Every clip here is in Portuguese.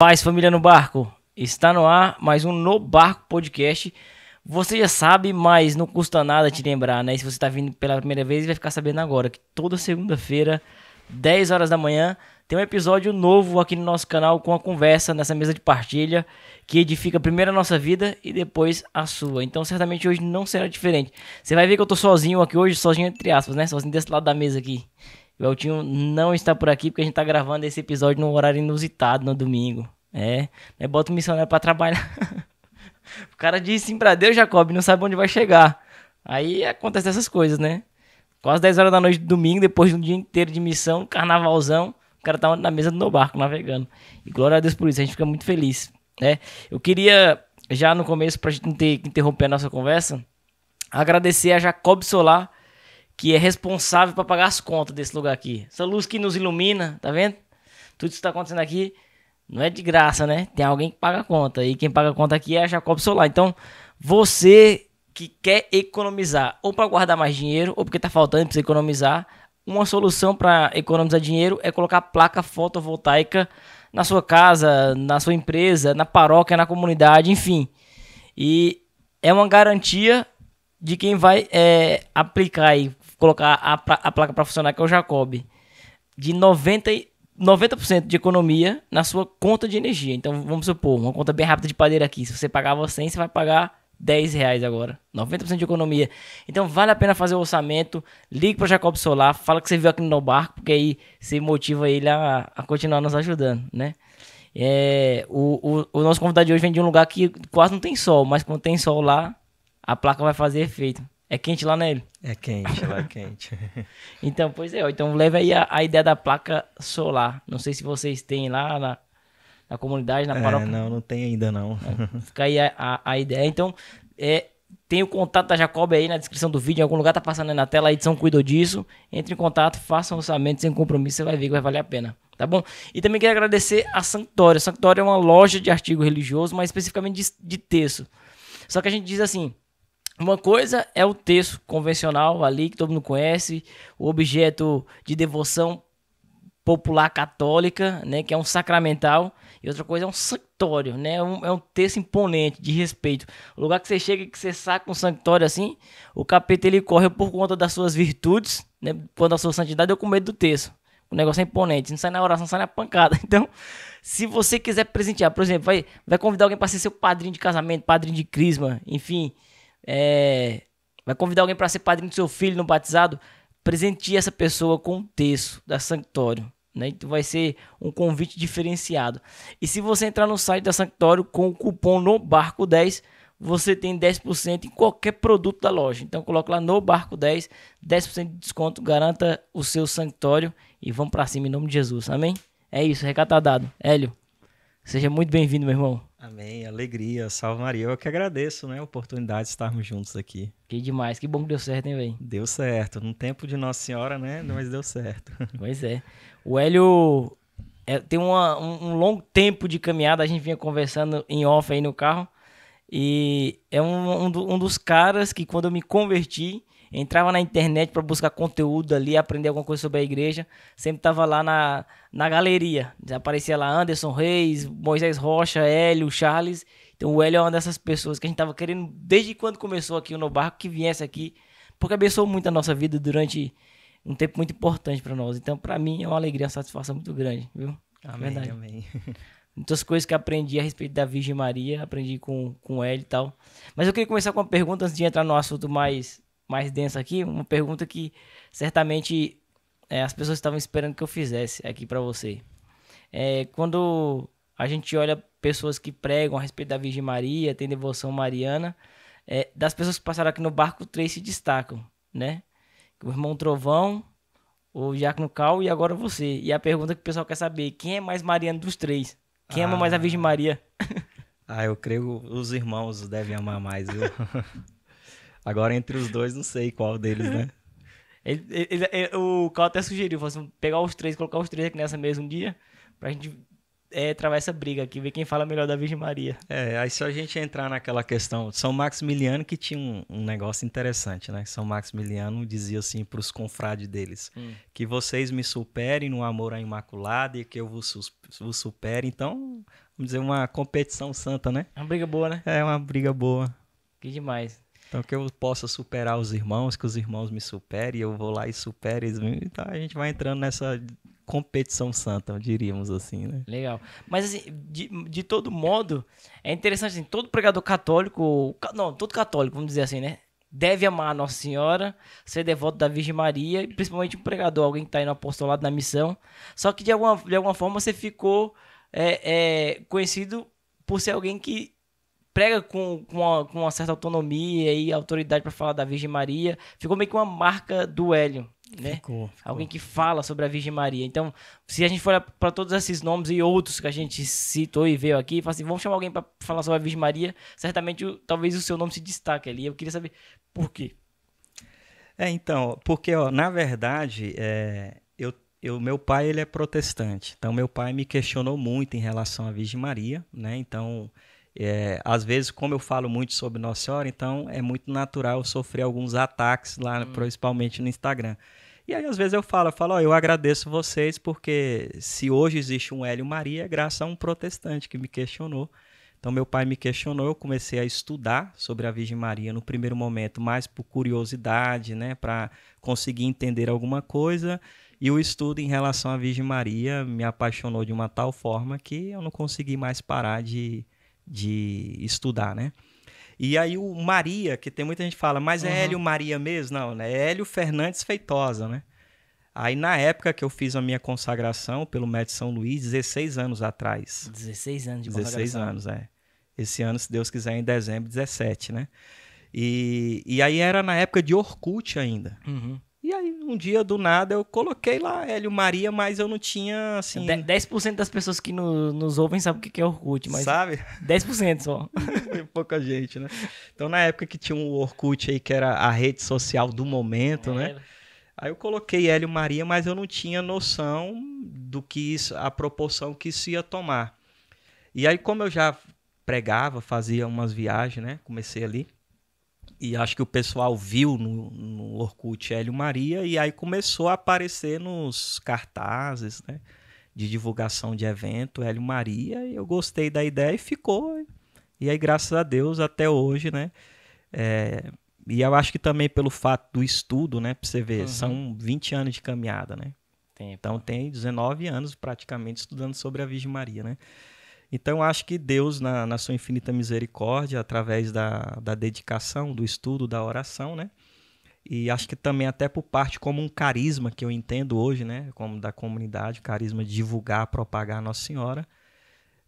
Paz, família no barco. Está no ar mais um No Barco Podcast. Você já sabe, mas não custa nada te lembrar, né? Se você está vindo pela primeira vez, vai ficar sabendo agora que toda segunda-feira, 10 horas da manhã, tem um episódio novo aqui no nosso canal com a conversa nessa mesa de partilha que edifica primeiro a nossa vida e depois a sua. Então, certamente hoje não será diferente. Você vai ver que eu tô sozinho aqui hoje, sozinho entre aspas, né? Sozinho desse lado da mesa aqui. O Eltinho não está por aqui porque a gente está gravando esse episódio num horário inusitado no domingo. É, né? bota o missionário para trabalhar. o cara diz sim para Deus, Jacob, não sabe onde vai chegar. Aí acontece essas coisas, né? Quase 10 horas da noite do domingo, depois de um dia inteiro de missão, carnavalzão, o cara tá na mesa do barco navegando. E glória a Deus por isso, a gente fica muito feliz, né? Eu queria já no começo pra gente não ter que interromper a nossa conversa, agradecer a Jacob Solar que é responsável para pagar as contas desse lugar aqui. Essa luz que nos ilumina, tá vendo? Tudo isso que tá acontecendo aqui não é de graça, né? Tem alguém que paga a conta. E quem paga a conta aqui é a Jacob Solar. Então, você que quer economizar, ou para guardar mais dinheiro, ou porque tá faltando para economizar, uma solução para economizar dinheiro é colocar placa fotovoltaica na sua casa, na sua empresa, na paróquia, na comunidade, enfim. E é uma garantia de quem vai é, aplicar aí colocar a, a placa para funcionar, que é o Jacob, de 90%, 90 de economia na sua conta de energia. Então, vamos supor, uma conta bem rápida de padeira aqui. Se você pagava 100, você vai pagar 10 reais agora. 90% de economia. Então, vale a pena fazer o orçamento. Ligue para o Jacob Solar, fala que você viu aqui no barco, porque aí você motiva ele a, a continuar nos ajudando, né? É, o, o, o nosso convidado de hoje vem de um lugar que quase não tem sol, mas quando tem sol lá, a placa vai fazer efeito. É quente lá nele? Né, é quente, lá é quente. então, pois é. Então, leve aí a, a, ideia da placa solar. Não sei se vocês têm lá na, na comunidade, na é, paróquia. É, não, não tem ainda, não. Fica aí a, a, a ideia. Então, é, tem o contato da Jacob aí na descrição do vídeo. Em algum lugar tá passando aí na tela. A edição cuidou disso. Entre em contato, faça um orçamento sem compromisso. Você vai ver que vai valer a pena. Tá bom? E também quero agradecer a Sanctório. A Sanctório é uma loja de artigo religioso, mas especificamente de, de texto. Só que a gente diz assim uma coisa é o texto convencional ali que todo mundo conhece, o objeto de devoção popular católica, né, que é um sacramental, e outra coisa é um santuário, né, é um, é um texto imponente de respeito. O lugar que você chega que você saca um santuário assim, o capeta ele corre por conta das suas virtudes, né, por conta da sua santidade, eu com medo do texto. O negócio é imponente, não sai na oração, sai na pancada. Então, se você quiser presentear, por exemplo, vai, vai convidar alguém para ser seu padrinho de casamento, padrinho de crisma, enfim, é, vai convidar alguém para ser padrinho do seu filho no batizado, presente essa pessoa com um texto da Sanctório. Né? Então vai ser um convite diferenciado. E se você entrar no site da Sanctório com o cupom no barco 10, você tem 10% em qualquer produto da loja. Então coloque lá no barco 10, 10% de desconto, garanta o seu Sanctório e vamos para cima em nome de Jesus. Amém? É isso, recado tá dado. Hélio, seja muito bem-vindo, meu irmão. Amém, alegria, salve Maria. Eu que agradeço, né, a oportunidade de estarmos juntos aqui. Que demais, que bom que deu certo, hein, velho? Deu certo, no tempo de Nossa Senhora, né, hum. mas deu certo. Pois é. O Hélio é, tem uma, um, um, longo tempo de caminhada, a gente vinha conversando em off aí no carro, e é um, um, do, um dos caras que quando eu me converti, entrava na internet para buscar conteúdo ali, aprender alguma coisa sobre a igreja, sempre tava lá na, na galeria. Já aparecia lá Anderson Reis, Moisés Rocha, Hélio, Charles. Então o Hélio é uma dessas pessoas que a gente tava querendo desde quando começou aqui no barco que viesse aqui, porque abençoou muito a nossa vida durante um tempo muito importante para nós. Então para mim é uma alegria, uma satisfação muito grande, viu? É amém, Verdade. amém. Muitas coisas que aprendi a respeito da Virgem Maria, aprendi com, com o Hélio e tal. Mas eu queria começar com uma pergunta antes de entrar no assunto mais mais densa aqui, uma pergunta que certamente é, as pessoas estavam esperando que eu fizesse aqui para você. É, quando a gente olha pessoas que pregam a respeito da Virgem Maria, tem devoção mariana, é, das pessoas que passaram aqui no barco, três se destacam, né? O irmão Trovão, o Jacno Cal e agora você. E a pergunta que o pessoal quer saber, quem é mais mariano dos três? Quem ah. ama mais a Virgem Maria? ah, eu creio que os irmãos devem amar mais, viu? Agora, entre os dois, não sei qual deles, né? ele, ele, ele, o Cal até sugeriu, falou assim, pegar os três, colocar os três aqui nessa mesa um dia, pra gente é, travar essa briga aqui, ver quem fala melhor da Virgem Maria. É, aí se a gente entrar naquela questão, São Maximiliano que tinha um, um negócio interessante, né? São Maximiliano dizia assim para os confrades deles, hum. que vocês me superem no amor à Imaculada e que eu vos, vos supere. Então, vamos dizer, uma competição santa, né? É uma briga boa, né? É, uma briga boa. Que demais. Então que eu possa superar os irmãos, que os irmãos me superem, eu vou lá e supere. Então a gente vai entrando nessa competição santa, diríamos assim, né? Legal. Mas assim, de, de todo modo, é interessante assim, todo pregador católico, não, todo católico, vamos dizer assim, né? Deve amar a Nossa Senhora, ser devoto da Virgem Maria, e principalmente um pregador, alguém que está aí no apostolado, na missão. Só que de alguma, de alguma forma você ficou é, é, conhecido por ser alguém que prega com, com, uma, com uma certa autonomia e autoridade para falar da Virgem Maria. Ficou meio que uma marca do Hélio. Né? Ficou, ficou. Alguém que fala sobre a Virgem Maria. Então, se a gente for para todos esses nomes e outros que a gente citou e veio aqui, assim, vamos chamar alguém para falar sobre a Virgem Maria, certamente o, talvez o seu nome se destaque ali. Eu queria saber por quê. É, então, porque, ó, na verdade, é, eu, eu, meu pai ele é protestante. Então, meu pai me questionou muito em relação à Virgem Maria, né? Então, é, às vezes, como eu falo muito sobre Nossa Senhora, então é muito natural sofrer alguns ataques lá, hum. principalmente no Instagram. E aí, às vezes, eu falo, eu falo, ó, eu agradeço vocês, porque se hoje existe um Hélio Maria, é graças a um protestante que me questionou. Então, meu pai me questionou, eu comecei a estudar sobre a Virgem Maria no primeiro momento, mais por curiosidade, né, para conseguir entender alguma coisa. E o estudo em relação à Virgem Maria me apaixonou de uma tal forma que eu não consegui mais parar de, de estudar, né? E aí o Maria, que tem muita gente que fala, mas é uhum. é Hélio Maria mesmo? Não, né? É Hélio Fernandes Feitosa, né? Aí na época que eu fiz a minha consagração pelo Médio São Luís, 16 anos atrás. 16 anos de consagração. 16 anos, é. Esse ano, se Deus quiser, em dezembro, 17, né? E, e aí era na época de Orkut ainda. Uhum. E aí, um dia do nada, eu coloquei lá Hélio Maria, mas eu não tinha assim. 10% das pessoas que nos nos ouvem sabem o que é Orkut, mas. Sabe? 10% só. Pouca gente, né? Então, na época que tinha o Orkut aí, que era a rede social do momento, né? Aí eu coloquei Hélio Maria, mas eu não tinha noção do que isso, a proporção que isso ia tomar. E aí, como eu já pregava, fazia umas viagens, né? Comecei ali e acho que o pessoal viu no, no Orkut Hélio Maria e aí começou a aparecer nos cartazes, né? De divulgação de evento, Hélio Maria, e eu gostei da ideia e ficou. E aí, graças a Deus, até hoje, né? É, e eu acho que também pelo fato do estudo, né? Pra você ver, uhum. são 20 anos de caminhada, né? Tempo. Então tem 19 anos praticamente estudando sobre a Virgem Maria, né? Então, acho que Deus, na, na sua infinita misericórdia, através da, da dedicação, do estudo, da oração, né? E acho que também até por parte como um carisma que eu entendo hoje, né? Como da comunidade, o carisma de divulgar, propagar Nossa Senhora.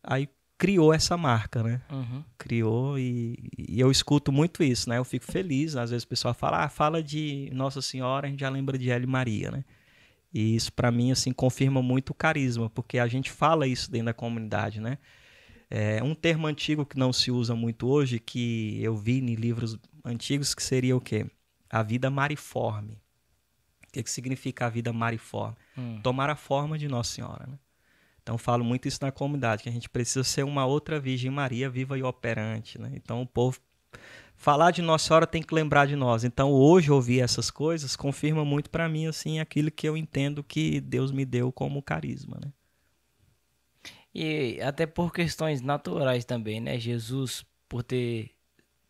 Aí criou essa marca, né? Uhum. Criou e, e, eu escuto muito isso, né? Eu fico feliz, às vezes o pessoal fala, ah, fala de Nossa Senhora, a gente já lembra de Ela e Maria, né? E isso para mim assim confirma muito o carisma, porque a gente fala isso dentro da comunidade, né? É um termo antigo que não se usa muito hoje, que eu vi em livros antigos, que seria o quê? A vida mariforme. O que, que significa a vida mariforme? Hum. Tomar a forma de Nossa Senhora. Né? Então, falo muito isso na comunidade, que a gente precisa ser uma outra Virgem Maria viva e operante. Né? Então, o povo falar de Nossa Senhora tem que lembrar de nós. Então, hoje ouvir essas coisas confirma muito para mim assim aquilo que eu entendo que Deus me deu como carisma, né? E até por questões naturais também, né? Jesus, por ter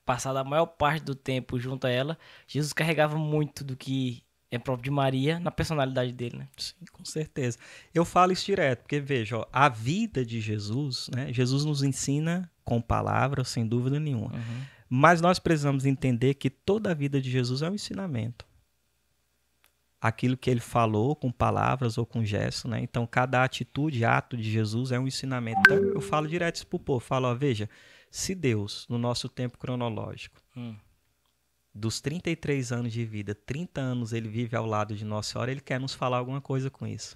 passado a maior parte do tempo junto a ela, Jesus carregava muito do que é próprio de Maria na personalidade dele, né? Sim, com certeza. Eu falo isso direto, porque veja, ó, a vida de Jesus, né? Jesus nos ensina com palavras, sem dúvida nenhuma. Uhum mas nós precisamos entender que toda a vida de Jesus é um ensinamento. Aquilo que ele falou com palavras ou com gesto, né? Então, cada atitude, ato de Jesus é um ensinamento. Então, eu falo direto isso pro povo. Falo, ó, veja, se Deus, no nosso tempo cronológico, hum. dos 33 anos de vida, 30 anos ele vive ao lado de Nossa Senhora, ele quer nos falar alguma coisa com isso.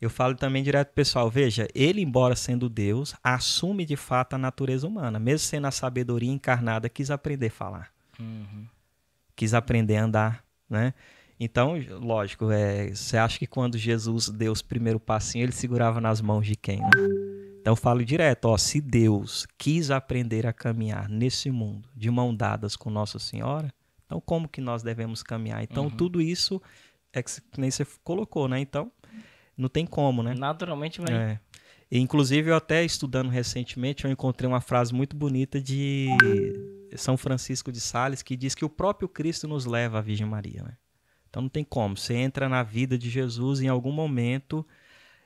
Eu falo também direto pro pessoal, veja, ele embora sendo Deus, assume de fato a natureza humana, mesmo sendo a sabedoria encarnada, quis aprender a falar. Uhum. Quis aprender a andar, né? Então, lógico, é, você acha que quando Jesus deu os primeiros passinhos, ele segurava nas mãos de quem? Né? Então eu falo direto, ó, se Deus quis aprender a caminhar nesse mundo de mão dadas com Nossa Senhora, então como que nós devemos caminhar? Então uhum. tudo isso é que nem você colocou, né? Então não tem como, né? Naturalmente vai. É. E, inclusive, eu até estudando recentemente, eu encontrei uma frase muito bonita de São Francisco de Sales que diz que o próprio Cristo nos leva à Virgem Maria, né? Então não tem como. Você entra na vida de Jesus em algum momento,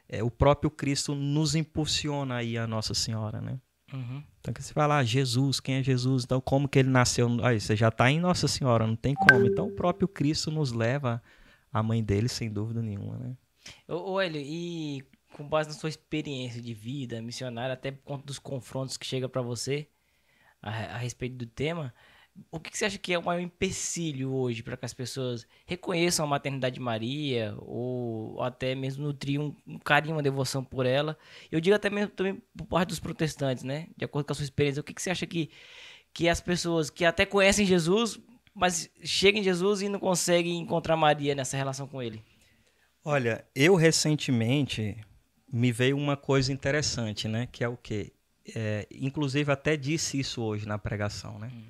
é, o próprio Cristo nos impulsiona aí a Nossa Senhora, né? Uhum. Então que você fala, ah, Jesus, quem é Jesus? Então como que ele nasceu? Aí você já está em Nossa Senhora, não tem como. Então o próprio Cristo nos leva à mãe dele, sem dúvida nenhuma, né? Olha, e com base na sua experiência de vida missionária, até por conta dos confrontos que chega para você a, a, respeito do tema, o que, que, você acha que é o maior empecilho hoje para que as pessoas reconheçam a maternidade de Maria ou, até mesmo nutriam um, um, carinho, uma devoção por ela? Eu digo até mesmo também por parte dos protestantes, né? De acordo com a sua experiência, o que, que você acha que, que as pessoas que até conhecem Jesus, mas chegam em Jesus e não conseguem encontrar Maria nessa relação com ele? Olha, eu recentemente me veio uma coisa interessante, né? Que é o quê? É, inclusive até disse isso hoje na pregação, né? Hum.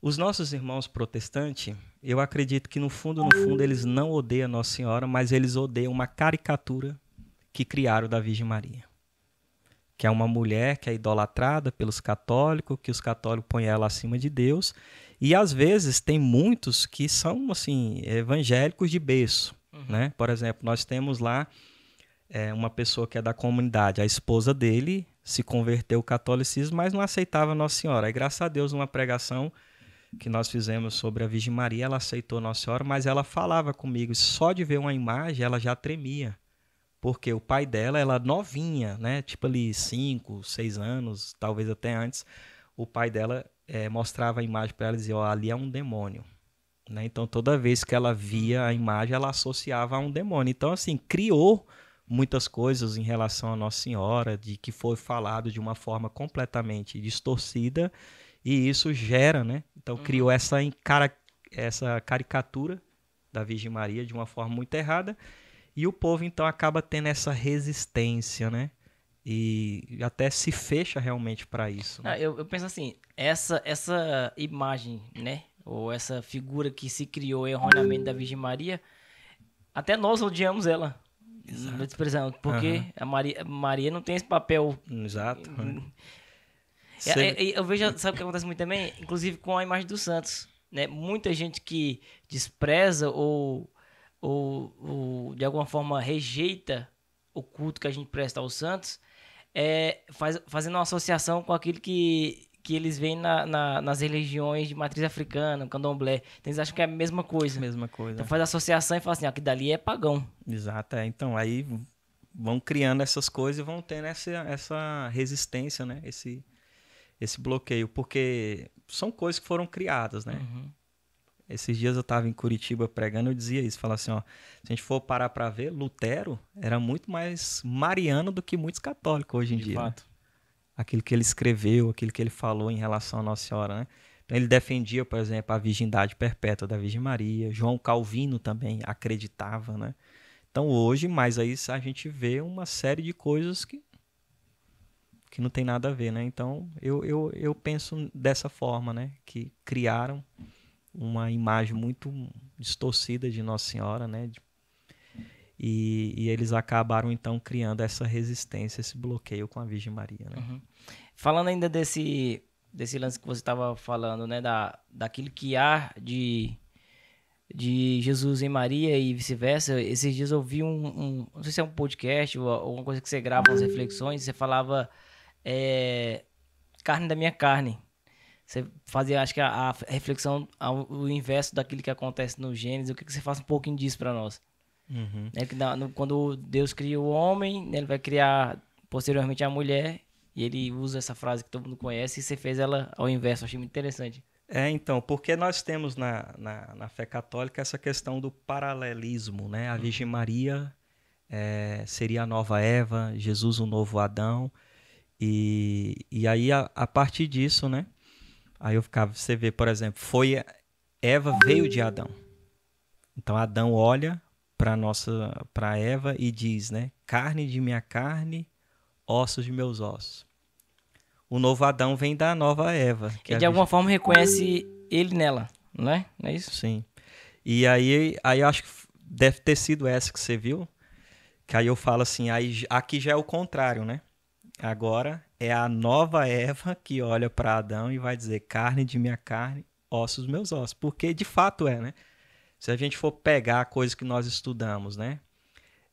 Os nossos irmãos protestantes, eu acredito que no fundo, no fundo, eles não odeiam Nossa Senhora, mas eles odeiam uma caricatura que criaram da Virgem Maria. Que é uma mulher que é idolatrada pelos católicos, que os católicos põem ela acima de Deus. E às vezes tem muitos que são assim evangélicos de berço Uhum. Né? Por exemplo, nós temos lá é, uma pessoa que é da comunidade, a esposa dele se converteu ao catolicismo, mas não aceitava Nossa Senhora. e graças a Deus, numa pregação que nós fizemos sobre a Virgem Maria, ela aceitou Nossa Senhora, mas ela falava comigo, só de ver uma imagem ela já tremia. Porque o pai dela, ela novinha, né? Tipo ali, 5, 6 anos, talvez até antes. O pai dela é, mostrava a imagem para ela e dizia: Ó, ali é um demônio. Né? Então, toda vez que ela via a imagem, ela associava a um demônio. Então, assim, criou muitas coisas em relação a Nossa Senhora, de que foi falado de uma forma completamente distorcida, e isso gera, né? Então, uhum. criou essa, encara essa caricatura da Virgem Maria de uma forma muito errada, e o povo, então, acaba tendo essa resistência, né? e até se fecha realmente para isso. Né? Ah, eu, eu, penso assim, essa essa imagem, né, ou essa figura que se criou erroneamente da Virgem Maria, até nós odiamos ela. Exato. Porque uhum. a Maria, Maria não tem esse papel. Exato. É, é, é, eu vejo, sabe o que acontece muito também? Inclusive com a imagem dos santos. Né? Muita gente que despreza ou, ou, ou de alguma forma rejeita o culto que a gente presta aos santos, é, faz, fazendo uma associação com aquilo que que eles veem na, na, nas religiões de matriz africana, candomblé. Então, eles acham que é a mesma coisa. Mesma coisa. Então faz associação e fala assim, ó, que dali é pagão. Exato, é. Então aí vão criando essas coisas e vão tendo essa, essa resistência, né? Esse, esse bloqueio, porque são coisas que foram criadas, né? Uhum. Esses dias eu estava em Curitiba pregando, eu dizia isso, falava assim, ó, se a gente for parar para ver, Lutero era muito mais mariano do que muitos católicos hoje em de dia. Né? Fato. Né? aquilo que ele escreveu, aquilo que ele falou em relação a Nossa Senhora, né? Então ele defendia, por exemplo, a virgindade perpétua da Virgem Maria. João Calvino também acreditava, né? Então hoje, mais aí a gente vê uma série de coisas que que não tem nada a ver, né? Então eu, eu, eu penso dessa forma, né? Que criaram uma imagem muito distorcida de Nossa Senhora, né? De e, e, eles acabaram então criando essa resistência, esse bloqueio com a Virgem Maria. Né? Uhum. Falando ainda desse, desse lance que você estava falando, né, da, daquilo que há de, de Jesus em Maria e vice-versa, esses dias eu vi um, um, não sei se é um podcast ou alguma coisa que você grava umas reflexões, você falava é, carne da minha carne. Você fazia, acho que a, a reflexão ao, o inverso daquilo que acontece no Gênesis. O que, que você faz um pouquinho disso para nós? Uhum. Né? Que no, quando Deus cria o homem, né? ele vai criar posteriormente a mulher. E ele usa essa frase que todo mundo conhece e você fez ela ao inverso. Eu achei muito interessante. É, então, porque nós temos na, na, na, fé católica essa questão do paralelismo, né? A uhum. Virgem Maria é, seria a nova Eva, Jesus o novo Adão. E, e aí, a, a, partir disso, né? Aí eu ficava, você vê, por exemplo, foi Eva veio de Adão. Então Adão olha, para nossa para Eva e diz, né? Carne de minha carne, ossos de meus ossos. O novo Adão vem da nova Eva. Que e é de alguma gente... forma reconhece ele nela, né? Não é isso? Sim. E aí, aí acho que deve ter sido essa que você viu, que aí eu falo assim, aí, aqui já é o contrário, né? Agora é a nova Eva que olha para Adão e vai dizer carne de minha carne, ossos meus ossos, porque de fato é, né? Se a gente for pegar a coisa que nós estudamos, né?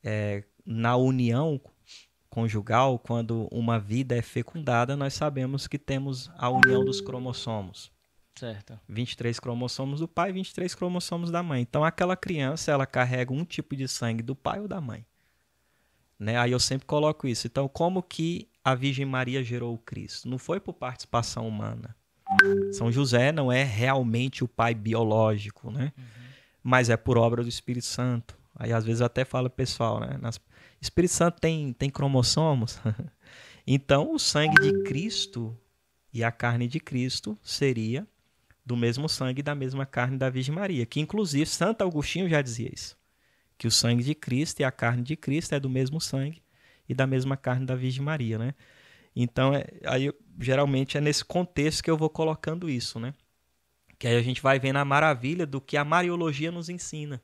É, na união conjugal, quando uma vida é fecundada, nós sabemos que temos a união dos cromossomos. Certo. 23 cromossomos do pai e 23 cromossomos da mãe. Então, aquela criança, ela carrega um tipo de sangue do pai ou da mãe. Né? Aí eu sempre coloco isso. Então, como que a Virgem Maria gerou o Cristo? Não foi por participação humana. São José não é realmente o pai biológico, né? Uhum mas é por obra do Espírito Santo. Aí às vezes eu até falo pessoal, né? Nas... Espírito Santo tem, tem cromossomos. então o sangue de Cristo e a carne de Cristo seria do mesmo sangue e da mesma carne da Virgem Maria, que inclusive Santo Agostinho já dizia isso, que o sangue de Cristo e a carne de Cristo é do mesmo sangue e da mesma carne da Virgem Maria, né? Então, é, aí geralmente é nesse contexto que eu vou colocando isso, né? Que aí a gente vai vendo a maravilha do que a Mariologia nos ensina.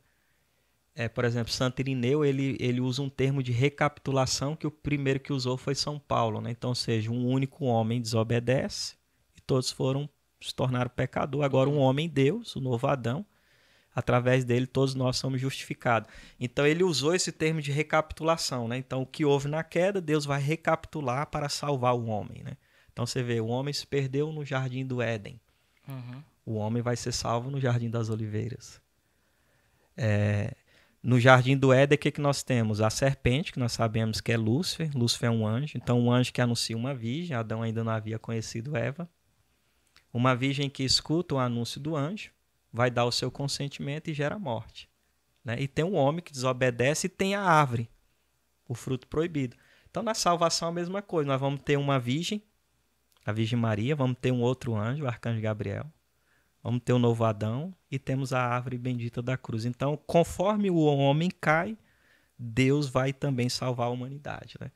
É, por exemplo, Santo Irineu, ele, ele usa um termo de recapitulação que o primeiro que usou foi São Paulo. Né? Então, seja, um único homem desobedece e todos foram se tornaram pecador. Agora, um homem Deus, o novo Adão, através dele todos nós somos justificados. Então, ele usou esse termo de recapitulação. Né? Então, o que houve na queda, Deus vai recapitular para salvar o homem. Né? Então, você vê, o homem se perdeu no jardim do Éden. Uhum o homem vai ser salvo no Jardim das Oliveiras. É, no Jardim do Éden, o que, que nós temos? A serpente, que nós sabemos que é Lúcifer. Lúcifer é um anjo. Então, um anjo que anuncia uma virgem. Adão ainda não havia conhecido Eva. Uma virgem que escuta o anúncio do anjo, vai dar o seu consentimento e gera morte. Né? E tem um homem que desobedece e tem a árvore, o fruto proibido. Então, na salvação, a mesma coisa. Nós vamos ter uma virgem, a Virgem Maria, vamos ter um outro anjo, o Arcanjo Gabriel vamos ter o um novo Adão e temos a árvore bendita da cruz. Então, conforme o homem cai, Deus vai também salvar a humanidade. Né?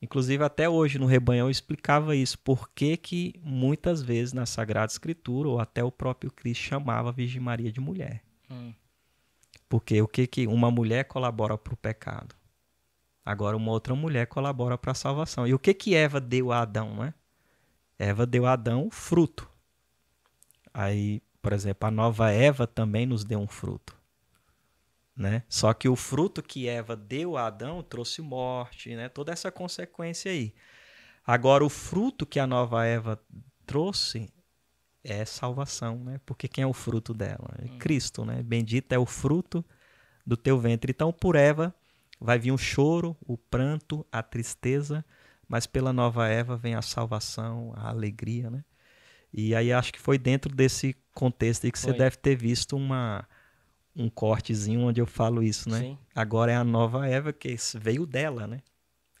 Inclusive, até hoje no rebanhão eu explicava isso, porque que muitas vezes na Sagrada Escritura, ou até o próprio Cristo chamava a Virgem Maria de mulher. Hum. Porque o que, que uma mulher colabora para o pecado? Agora uma outra mulher colabora para a salvação. E o que, que Eva deu a Adão, né? Eva deu a Adão fruto. Aí por exemplo, a nova Eva também nos deu um fruto. Né? Só que o fruto que Eva deu a Adão trouxe morte, né? toda essa consequência aí. Agora, o fruto que a nova Eva trouxe é salvação, né? porque quem é o fruto dela? É hum. Cristo, né? bendito é o fruto do teu ventre. Então, por Eva vai vir o choro, o pranto, a tristeza, mas pela nova Eva vem a salvação, a alegria. Né? E aí acho que foi dentro desse contexto aí que foi. você deve ter visto uma, um cortezinho onde eu falo isso, né? Sim. Agora é a nova Eva que veio dela, né?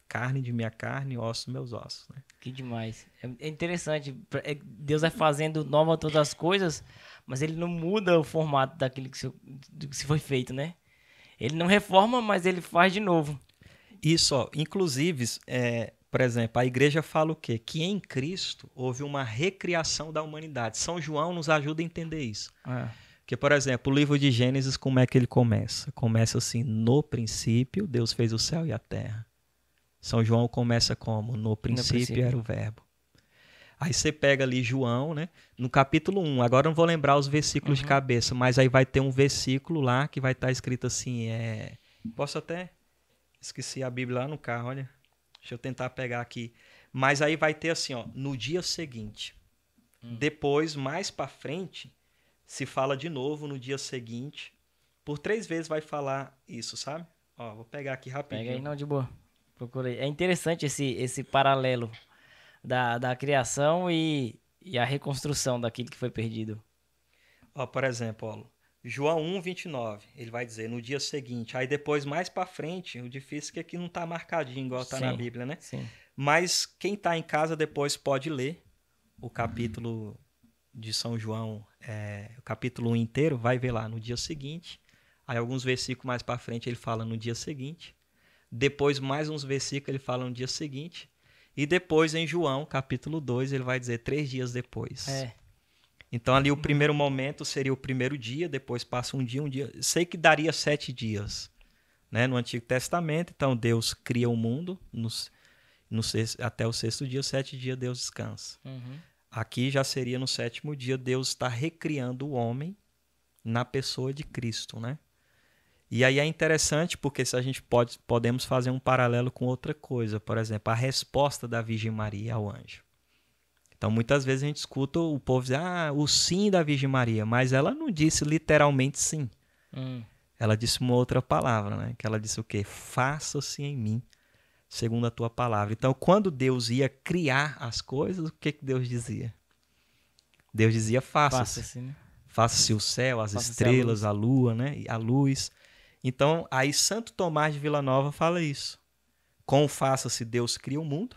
Carne de minha carne, ossos meus ossos, né? Que demais. É, é interessante. É, Deus vai fazendo nova todas as coisas, mas ele não muda o formato daquilo que se, que se foi feito, né? Ele não reforma, mas ele faz de novo. Isso, ó, inclusive, é, por exemplo, a igreja fala o quê? Que em Cristo houve uma recriação da humanidade. São João nos ajuda a entender isso. É. Porque, por exemplo, o livro de Gênesis, como é que ele começa? Começa assim: no princípio, Deus fez o céu e a terra. São João começa como? No princípio, no princípio. era o Verbo. Aí você pega ali João, né? No capítulo 1, agora não vou lembrar os versículos uhum. de cabeça, mas aí vai ter um versículo lá que vai estar tá escrito assim: é... posso até. Esqueci a Bíblia lá no carro, olha. Deixa eu tentar pegar aqui. Mas aí vai ter assim, ó, no dia seguinte. Hum. Depois, mais para frente, se fala de novo no dia seguinte. Por três vezes vai falar isso, sabe? Ó, vou pegar aqui rapidinho. Pega aí, não, de boa. Procurei. É interessante esse, esse paralelo da, da criação e, e a reconstrução daquilo que foi perdido. Ó, por exemplo, ó, João 1, 29, ele vai dizer, no dia seguinte. Aí depois, mais para frente, o difícil é que aqui não tá marcadinho igual tá sim, na Bíblia, né? Sim. Mas quem tá em casa depois pode ler o capítulo de São João, é, o capítulo 1 inteiro, vai ver lá no dia seguinte. Aí alguns versículos mais para frente ele fala no dia seguinte. Depois, mais uns versículos ele fala no dia seguinte. E depois, em João, capítulo 2, ele vai dizer três dias depois. É. Então, ali o primeiro momento seria o primeiro dia, depois passa um dia, um dia. Sei que daria sete dias né? no Antigo Testamento. Então, Deus cria o mundo, nos, no sexto, até o sexto dia, sete dias Deus descansa. Uhum. Aqui já seria no sétimo dia, Deus está recriando o homem na pessoa de Cristo, né? E aí é interessante porque se a gente pode, podemos fazer um paralelo com outra coisa, por exemplo, a resposta da Virgem Maria ao anjo. Então, muitas vezes a gente escuta o povo dizer, ah, o sim da Virgem Maria, mas ela não disse literalmente sim. Hum. Ela disse uma outra palavra, né? Que ela disse o quê? Faça-se em mim, segundo a tua palavra. Então, quando Deus ia criar as coisas, o que, que Deus dizia? Deus dizia, faça-se. Faça-se né? faça o céu, as estrelas, a, a lua, né? A luz. Então, aí Santo Tomás de Vila Nova fala isso. Com faça-se, Deus cria o mundo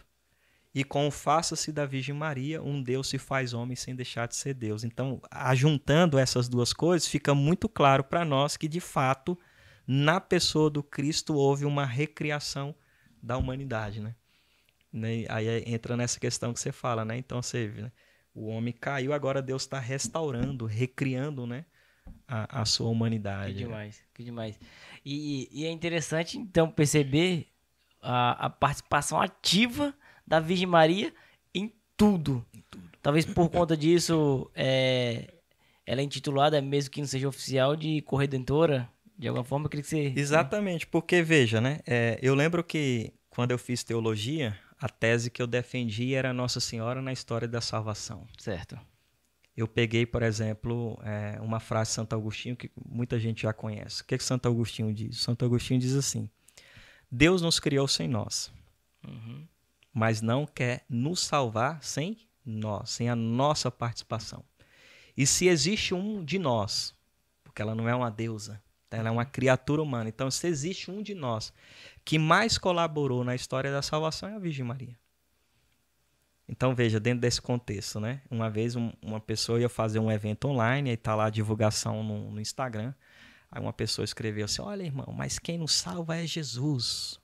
e com o faça-se da Virgem Maria, um Deus se faz homem sem deixar de ser Deus. Então, ajuntando essas duas coisas, fica muito claro para nós que, de fato, na pessoa do Cristo houve uma recriação da humanidade, né? né aí entra nessa questão que você fala, né? Então, você, né? o homem caiu, agora Deus está restaurando, recriando, né? A, a, sua humanidade. Que né? demais, né? que demais. E, e, é interessante, então, perceber a, a participação ativa da Virgem Maria em tudo. Em tudo. Talvez por conta disso é, ela é intitulada, mesmo que não seja oficial, de Corredentora. De alguma forma, eu queria que você. Né? Exatamente, porque veja, né? É, eu lembro que quando eu fiz teologia, a tese que eu defendi era Nossa Senhora na história da salvação. Certo. Eu peguei, por exemplo, é, uma frase de Santo Agostinho que muita gente já conhece. O que, é que Santo Agostinho diz? Santo Agostinho diz assim: Deus nos criou sem nós. Uhum mas não quer nos salvar sem nós, sem a nossa participação. E se existe um de nós, porque ela não é uma deusa, ela é uma criatura humana. Então, se existe um de nós que mais colaborou na história da salvação é a Virgem Maria. Então, veja, dentro desse contexto, né? Uma vez um, uma pessoa ia fazer um evento online, e está lá a divulgação no, no Instagram. Aí uma pessoa escreveu assim: Olha, irmão, mas quem nos salva é Jesus.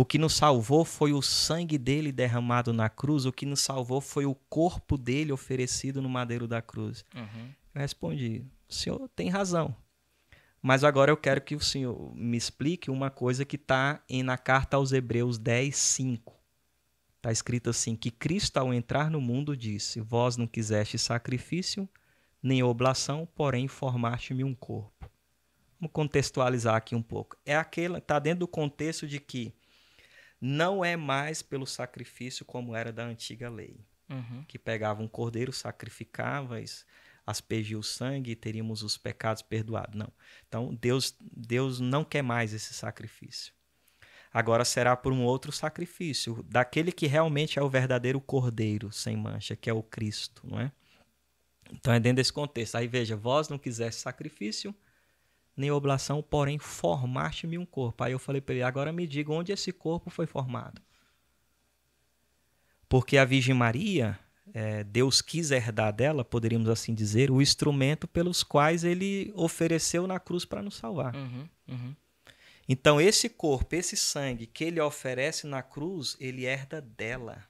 O que nos salvou foi o sangue dele derramado na cruz, o que nos salvou foi o corpo dele oferecido no madeiro da cruz. Uhum. Eu respondi: o senhor tem razão. Mas agora eu quero que o senhor me explique uma coisa que está na carta aos Hebreus 10, 5. Está escrito assim: que Cristo, ao entrar no mundo, disse: Vós não quiseste sacrifício, nem oblação, porém formaste-me um corpo. Vamos contextualizar aqui um pouco. É aquele, está dentro do contexto de que não é mais pelo sacrifício como era da antiga lei, uhum. que pegava um cordeiro, sacrificava, aspergia o sangue e teríamos os pecados perdoados. Não. Então, Deus, Deus não quer mais esse sacrifício. Agora será por um outro sacrifício, daquele que realmente é o verdadeiro cordeiro sem mancha, que é o Cristo, não é? Então é dentro desse contexto. Aí veja, vós não quiseste sacrifício, nem oblação, porém formaste-me um corpo. Aí eu falei para ele: agora me diga onde esse corpo foi formado. Porque a Virgem Maria, é, Deus quis herdar dela, poderíamos assim dizer, o instrumento pelos quais ele ofereceu na cruz para nos salvar. Uhum, uhum. Então, esse corpo, esse sangue que ele oferece na cruz, ele herda dela.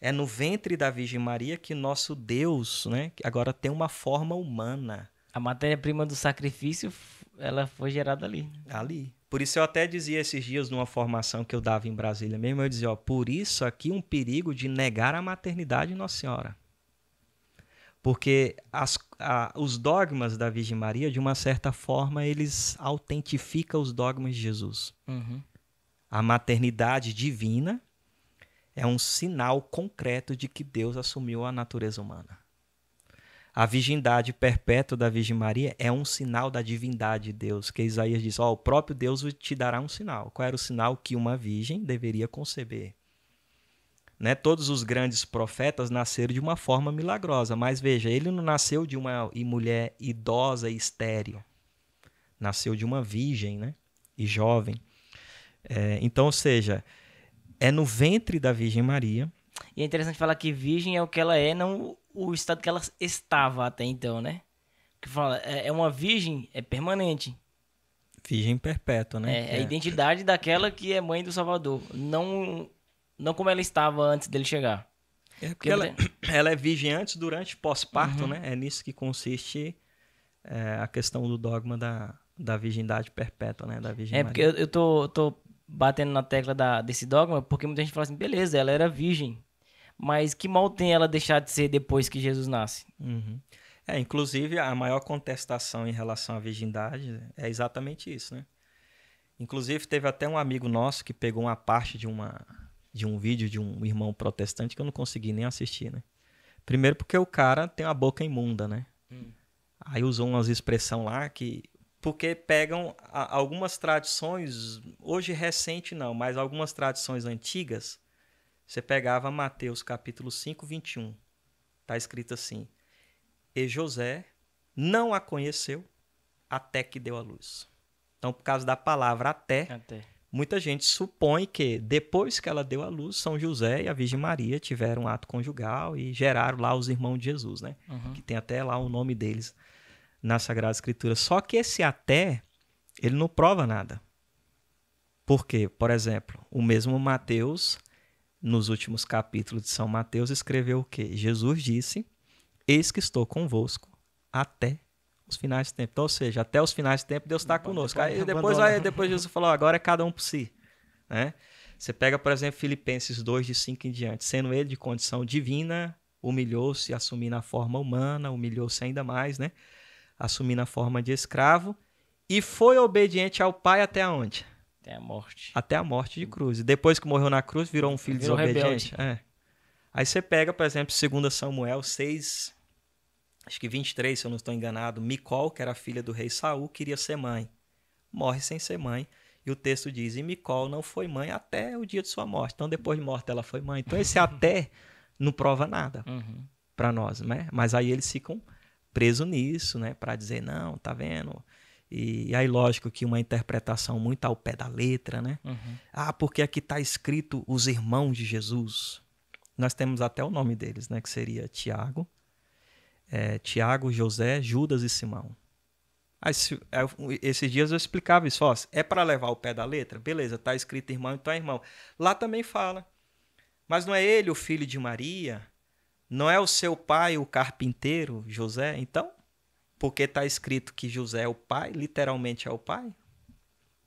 É no ventre da Virgem Maria que nosso Deus né, agora tem uma forma humana a matéria-prima do sacrifício, ela foi gerada ali. Ali. Por isso eu até dizia esses dias numa formação que eu dava em Brasília mesmo, eu dizia, ó, por isso aqui um perigo de negar a maternidade Nossa Senhora. Porque as, a, os dogmas da Virgem Maria, de uma certa forma, eles autentificam os dogmas de Jesus. Uhum. A maternidade divina é um sinal concreto de que Deus assumiu a natureza humana. A virgindade perpétua da Virgem Maria é um sinal da divindade de Deus, que Isaías diz: Ó, oh, o próprio Deus te dará um sinal. Qual era o sinal que uma virgem deveria conceber? Né? Todos os grandes profetas nasceram de uma forma milagrosa, mas veja, ele não nasceu de uma mulher idosa e estéril. Nasceu de uma virgem né? e jovem. É, então, ou seja, é no ventre da Virgem Maria. E é interessante falar que virgem é o que ela é, não o estado que ela estava até então, né? Que fala, é, é uma virgem, é permanente. Virgem perpétua, né? É, é, a é. identidade daquela que é mãe do Salvador. Não, não como ela estava antes dele chegar. É porque, ela, ela, é virgem antes, durante e pós-parto, uhum. né? É nisso que consiste é, a questão do dogma da, da virgindade perpétua, né? Da virgem é, porque eu, eu tô, tô batendo na tecla da, desse dogma, porque muita gente fala assim, beleza, ela era virgem. Mas que mal tem ela deixar de ser depois que Jesus nasce? Uhum. É, inclusive, a maior contestação em relação à virgindade é exatamente isso, né? Inclusive, teve até um amigo nosso que pegou uma parte de, uma, de um vídeo de um irmão protestante que eu não consegui nem assistir, né? Primeiro porque o cara tem uma boca imunda, né? Hum. Aí usou umas expressão lá que... Porque pegam algumas tradições, hoje recente não, mas algumas tradições antigas você pegava Mateus capítulo 5, 21. Está escrito assim: E José não a conheceu até que deu a luz. Então, por causa da palavra até, até, muita gente supõe que depois que ela deu a luz, São José e a Virgem Maria tiveram um ato conjugal e geraram lá os irmãos de Jesus, né? Uhum. Que tem até lá o nome deles na Sagrada Escritura. Só que esse até, ele não prova nada. Por quê? Por exemplo, o mesmo Mateus nos últimos capítulos de São Mateus, escreveu o quê? Jesus disse: Eis que estou convosco até os finais de tempo. Então, ou seja, até os finais de tempo Deus está conosco. Aí depois, aí depois Jesus falou: agora é cada um por si. Né? Você pega, por exemplo, Filipenses 2, de 5 em diante. Sendo ele de condição divina, humilhou-se, assumindo a forma humana, humilhou-se ainda mais, né? assumindo a forma de escravo, e foi obediente ao Pai até onde? Até a morte. Até a morte de cruz. E depois que morreu na cruz, virou um filho virou desobediente. É. Aí você pega, por exemplo, 2 Samuel 6, acho que 23, se eu não estou enganado. Micol, que era filha do rei Saul, queria ser mãe. Morre sem ser mãe. E o texto diz: E Micol não foi mãe até o dia de sua morte. Então, depois de morta, ela foi mãe. Então, esse até não prova nada uhum. para nós, né? Mas aí eles ficam presos nisso, né? Para dizer: Não, tá vendo? E, aí, lógico que uma interpretação muito ao pé da letra, né? Uhum. Ah, porque aqui está escrito os irmãos de Jesus. Nós temos até o nome deles, né? Que seria Tiago, é, Tiago, José, Judas e Simão. Aí, é, esses dias eu explicava isso, ó, é para levar o pé da letra? Beleza, Está escrito irmão, então é irmão. Lá também fala. Mas não é ele o filho de Maria? Não é o seu pai o carpinteiro, José? Então, porque está escrito que José é o pai, literalmente é o pai?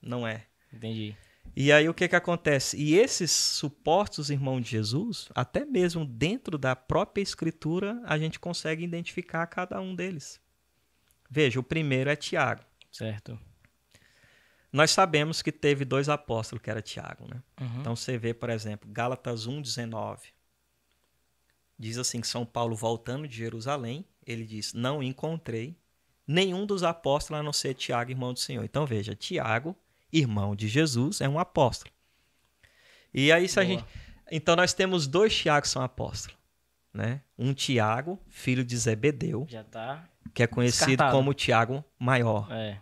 Não é. Entendi. E aí o que, que acontece? E esses supostos irmãos de Jesus, até mesmo dentro da própria escritura, a gente consegue identificar cada um deles. Veja, o primeiro é Tiago. Certo. Nós sabemos que teve dois apóstolos, que era Tiago, né? Uhum. Então você vê, por exemplo, Gálatas 1:19. Diz assim que São Paulo voltando de Jerusalém, ele diz: "Não encontrei nenhum dos apóstolos a não ser Tiago, irmão do Senhor. Então veja, Tiago, irmão de Jesus, é um apóstolo. E aí se a gente, então nós temos dois Tiagos que são apóstolos, né? Um Tiago, filho de Zebedeu, tá que é conhecido descartado. como Tiago maior. É.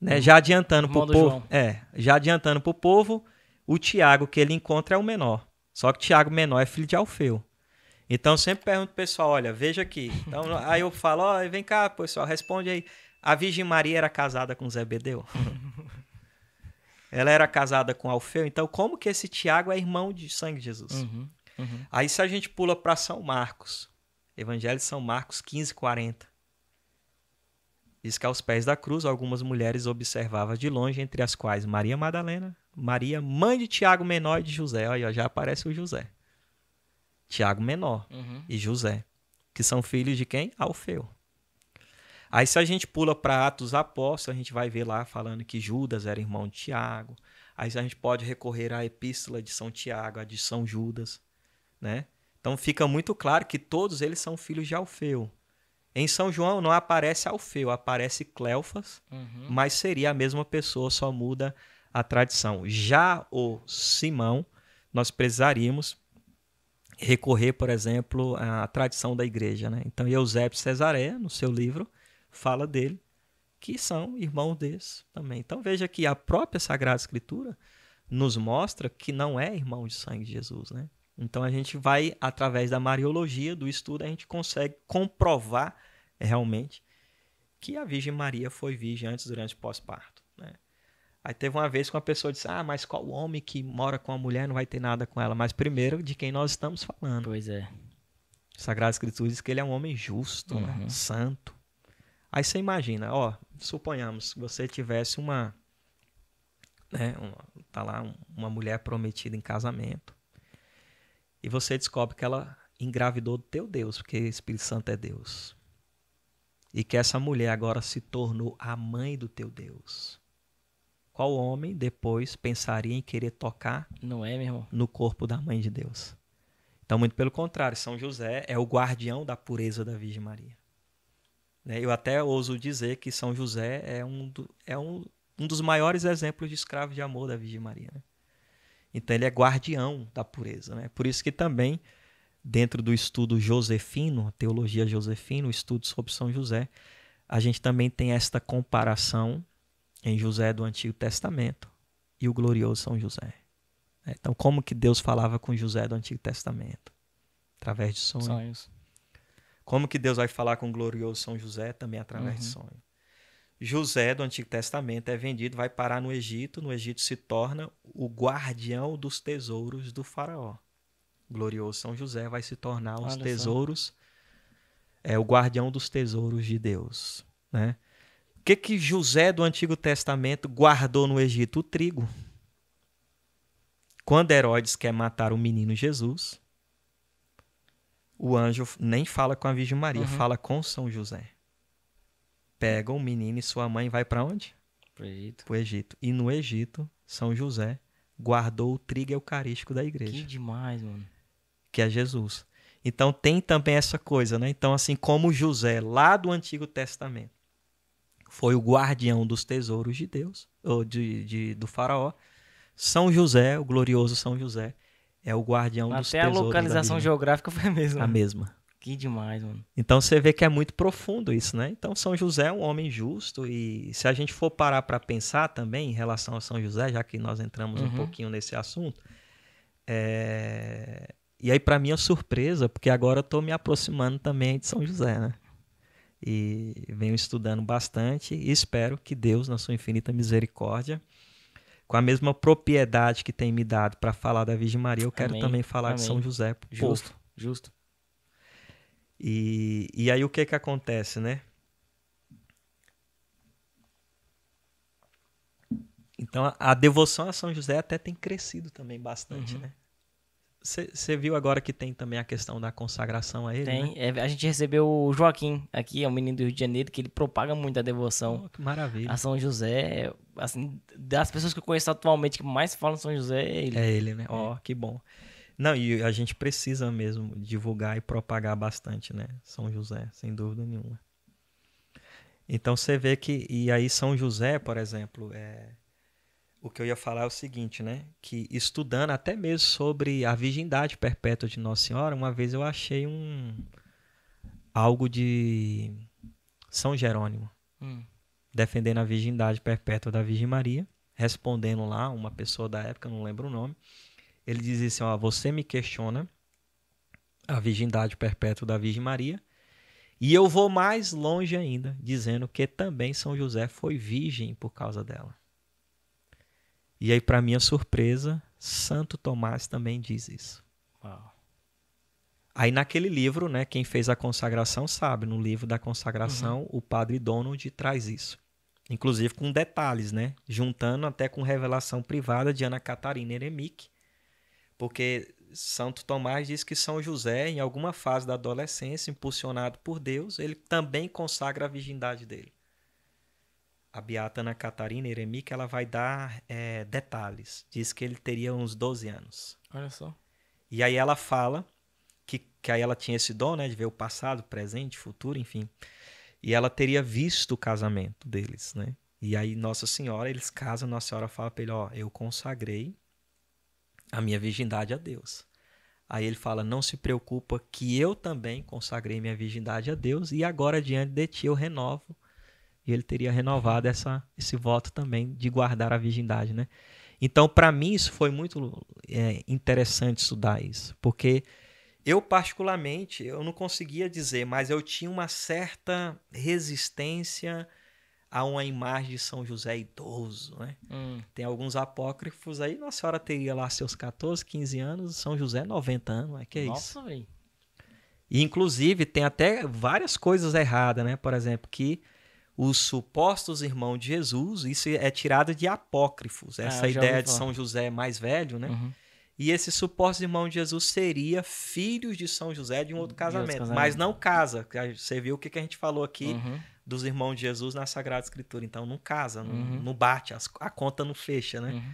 Né? Já adiantando para o povo, é, já adiantando para o povo, o Tiago que ele encontra é o menor. Só que Tiago menor é filho de Alfeu. Então sempre pergunto pro pessoal, olha, veja aqui. Então aí eu falo, vem cá, pessoal, responde aí. A Virgem Maria era casada com Zé Bedeu? Ela era casada com Alfeu, então como que esse Tiago é irmão de sangue de Jesus? Uhum, uhum. Aí se a gente pula para São Marcos, Evangelho de São Marcos 15, 40. Diz que aos pés da cruz algumas mulheres observavam de longe, entre as quais Maria Madalena, Maria, mãe de Tiago Menor e de José. Olha, já aparece o José. Tiago menor uhum. e José, que são filhos de quem? Alfeu. Aí se a gente pula para Atos Apóstolos, a gente vai ver lá falando que Judas era irmão de Tiago. Aí a gente pode recorrer à epístola de São Tiago, a de São Judas, né? Então fica muito claro que todos eles são filhos de Alfeu. Em São João não aparece Alfeu, aparece Cleofas, uhum. mas seria a mesma pessoa, só muda a tradição. Já o Simão, nós precisaríamos recorrer, por exemplo, à tradição da igreja. Né? Então, Eusébio Cesaré, no seu livro, fala dele, que são irmãos desses também. Então, veja que a própria Sagrada Escritura nos mostra que não é irmão de sangue de Jesus. Né? Então, a gente vai, através da Mariologia, do estudo, a gente consegue comprovar realmente que a Virgem Maria foi virgem antes, durante e pós-parto. Aí teve uma vez que uma pessoa disse: Ah, mas qual homem que mora com a mulher não vai ter nada com ela? Mas primeiro, de quem nós estamos falando. Pois é. O Sagrado Escritura diz que ele é um homem justo, né? uhum. né? santo. Aí você imagina, ó, suponhamos que você tivesse uma, né, tá lá uma mulher prometida em casamento e você descobre que ela engravidou do teu Deus, porque o Espírito Santo é Deus. E que essa mulher agora se tornou a mãe do teu Deus. Qual homem depois pensaria em querer tocar não é, meu irmão? no corpo da mãe de Deus? Então, muito pelo contrário, São José é o guardião da pureza da Virgem Maria. Né? Eu até ouso dizer que São José é um, do, é um, um dos maiores exemplos de escravo de amor da Virgem Maria. Né? Então, ele é guardião da pureza. Né? Por isso que também, dentro do estudo josefino, a teologia josefina, o estudo sobre São José, a gente também tem esta comparação em José do Antigo Testamento e o glorioso São José. É, então, como que Deus falava com José do Antigo Testamento? Através de sonhos. sonhos. Como que Deus vai falar com o glorioso São José? Também através uhum. de sonhos. José do Antigo Testamento é vendido, vai parar no Egito. No Egito se torna o guardião dos tesouros do faraó. glorioso São José vai se tornar os Olha tesouros, só. é o guardião dos tesouros de Deus, né? O que, que José do Antigo Testamento guardou no Egito? O trigo. Quando Herodes quer matar o menino Jesus, o anjo nem fala com a Virgem Maria, uhum. fala com São José. Pega o menino e sua mãe vai para onde? Para o Egito. Pro Egito. E no Egito, São José guardou o trigo eucarístico da igreja. Que demais, mano. Que é Jesus. Então tem também essa coisa, né? Então, assim como José, lá do Antigo Testamento, foi o guardião dos tesouros de Deus, ou de, de do faraó. São José, o glorioso São José, é o guardião Até dos tesouros. Até a localização geográfica foi a mesma. A né? mesma. Que demais, mano. Então você vê que é muito profundo isso, né? Então São José é um homem justo e se a gente for parar para pensar também em relação a São José, já que nós entramos uhum. um pouquinho nesse assunto, é... e aí para mim é surpresa porque agora eu tô me aproximando também de São José, né? e venho estudando bastante e espero que Deus, na sua infinita misericórdia, com a mesma propriedade que tem me dado para falar da Virgem Maria, eu quero Amém. também falar Amém. de São José. Povo. Justo, justo. E, e aí o que que acontece, né? Então a, a devoção a São José até tem crescido também bastante, uhum. né? Você viu agora que tem também a questão da consagração a ele? Tem. Né? É, a gente recebeu o Joaquim aqui, é um menino do Rio de Janeiro, que ele propaga muito a devoção. Oh, que maravilha. A São José. Assim, das pessoas que eu conheço atualmente que mais falam São José é ele. É ele, né? É. Ó, oh, que bom. Não, e a gente precisa mesmo divulgar e propagar bastante, né? São José, sem dúvida nenhuma. Então você vê que. E aí, São José, por exemplo, é, o que eu ia falar é o seguinte, né? Que estudando até mesmo sobre a virgindade perpétua de Nossa Senhora, uma vez eu achei um algo de São Jerônimo hum. defendendo a virgindade perpétua da Virgem Maria, respondendo lá uma pessoa da época, não lembro o nome. Ele dizia assim: ó, você me questiona a virgindade perpétua da Virgem Maria. E eu vou mais longe ainda, dizendo que também São José foi virgem por causa dela. E aí, para minha surpresa, Santo Tomás também diz isso. Uau. Aí naquele livro, né, quem fez a consagração sabe, no livro da consagração, uhum. o padre Donald traz isso. Inclusive com detalhes, né? Juntando até com revelação privada de Ana Catarina Eremic, porque Santo Tomás diz que São José, em alguma fase da adolescência, impulsionado por Deus, ele também consagra a virgindade dele a Beata Ana Catarina Eremi, que ela vai dar é, detalhes. Diz que ele teria uns 12 anos. Olha só. E aí ela fala que, que aí ela tinha esse dom, né, de ver o passado, presente, futuro, enfim. E ela teria visto o casamento deles, né? E aí Nossa Senhora, eles casam, Nossa Senhora fala para ele, ó, eu consagrei a minha virgindade a Deus. Aí ele fala: Não se preocupa, que eu também consagrei minha virgindade a Deus, e agora diante de ti eu renovo ele teria renovado essa, esse voto também de guardar a virgindade, né? Então, para mim, isso foi muito é, interessante estudar isso, porque eu, particularmente, eu não conseguia dizer, mas eu tinha uma certa resistência a uma imagem de São José idoso, né? Hum. Tem alguns apócrifos aí, Nossa Senhora teria lá seus 14, 15 anos, São José 90 é anos, é que é Nossa, isso? Nossa, inclusive, tem até várias coisas erradas, né? Por exemplo, que os supostos irmãos de Jesus, isso é tirado de apócrifos, ah, essa é, ideia de São José mais velho, né? Uhum. E esse suposto irmão de Jesus seria filhos de São José de um outro casamento, outro casamento. mas não casa. Você viu o que, que a gente falou aqui uhum. dos irmãos de Jesus na Sagrada Escritura. Então não casa, não, uhum. não bate, a conta não fecha, né? Uhum.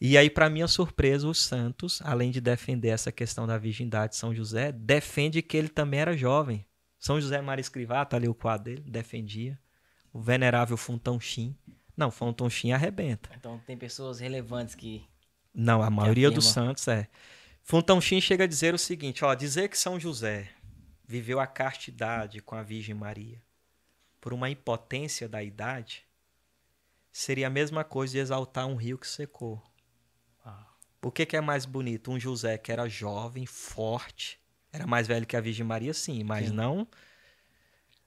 E aí, para minha surpresa, os santos, além de defender essa questão da virgindade de São José, defende que ele também era jovem. São José Maria Escrivá, tá ali o quadro dele, defendia o venerável Fontão Shin. Não, Fontão Shin arrebenta. Então tem pessoas relevantes que. Não, a maioria dos santos é. Fontão Shin chega a dizer o seguinte: ó, dizer que São José viveu a castidade com a Virgem Maria por uma impotência da idade seria a mesma coisa de exaltar um rio que secou. O Por que, que é mais bonito um José que era jovem, forte, era mais velho que a Virgem Maria, sim, mas sim. não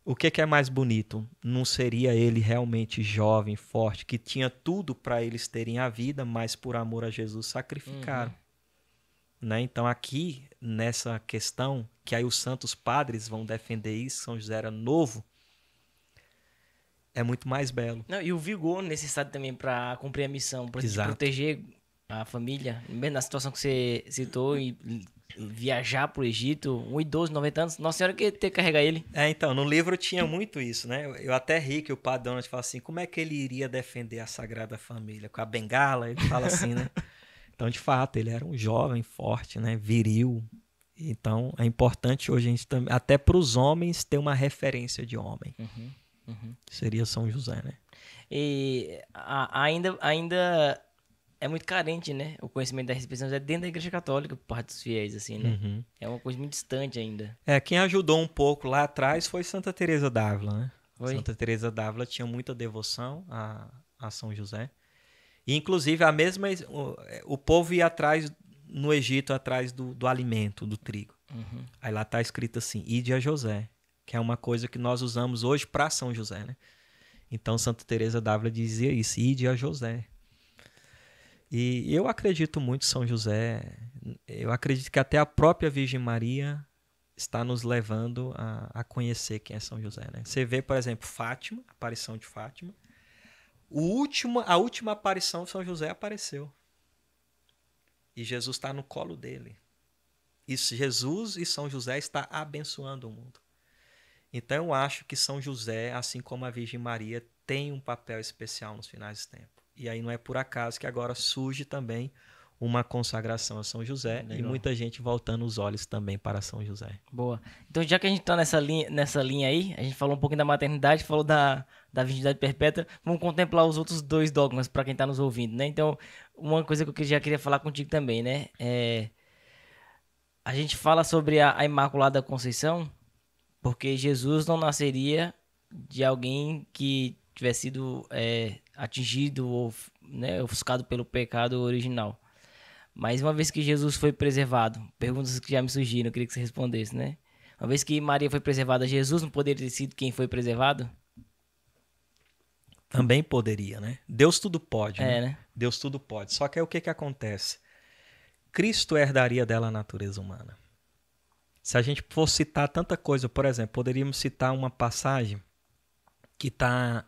o que, é que, é mais bonito? Não seria ele realmente jovem, forte, que tinha tudo para eles terem a vida, mas por amor a Jesus sacrificaram. Uhum. Né? Então, aqui, nessa questão, que aí os santos padres vão defender isso, São José era novo, é muito mais belo. Não, e o vigor necessário também para cumprir a missão, para proteger a família, mesmo na situação que você citou, e viajar pro Egito, um idoso, 90 anos, nossa senhora que ter que carregar ele. É, então, no livro tinha muito isso, né? Eu até ri que o padre Donald fala assim, como é que ele iria defender a Sagrada Família? Com a bengala, ele fala assim, né? Então, de fato, ele era um jovem forte, né? Viril. Então, é importante hoje a gente também, até para os homens, ter uma referência de homem. Uhum, uhum. Seria São José, né? E a, ainda, ainda é muito carente, né? O conhecimento das refeições é dentro da igreja católica, por parte dos fiéis, assim, né? Uhum. É uma coisa muito distante ainda. É, quem ajudou um pouco lá atrás foi Santa Teresa d'Ávila, né? Santa Teresa d'Ávila tinha muita devoção a, a São José. E, inclusive, a mesma o, é, o povo ia atrás no Egito, atrás do, do alimento, do trigo. Uhum. Aí lá tá escrito assim, ide a José, que é uma coisa que nós usamos hoje para São José, né? Então, Santa Teresa d'Ávila dizia isso, ide a José e eu acredito muito São José. Eu acredito que até a própria Virgem Maria está nos levando a, a conhecer quem é São José. Né? Você vê, por exemplo, Fátima, a aparição de Fátima. O último, a última aparição de São José apareceu. E Jesus está no colo dele. E Jesus e São José está abençoando o mundo. Então eu acho que São José, assim como a Virgem Maria, tem um papel especial nos finais de tempo. E aí não é por acaso que agora surge também uma consagração a São José Legal. e muita gente voltando os olhos também para São José. Boa. Então, já que a gente está nessa linha, nessa linha aí, a gente falou um pouquinho da maternidade, falou da, da virgindade perpétua, vamos contemplar os outros dois dogmas para quem está nos ouvindo, né? Então, uma coisa que eu já queria falar contigo também, né? É, a gente fala sobre a, a Imaculada Conceição, porque Jesus não nasceria de alguém que tivesse sido é, atingido ou né, ofuscado pelo pecado original. Mas uma vez que Jesus foi preservado, perguntas que já me surgiram, eu queria que você respondesse, né? Uma vez que Maria foi preservada, Jesus não poderia ter sido quem foi preservado? Também poderia, né? Deus tudo pode. É, né? né? Deus tudo pode. Só que aí o que, que acontece? Cristo herdaria dela a natureza humana. Se a gente for citar tanta coisa, por exemplo, poderíamos citar uma passagem que está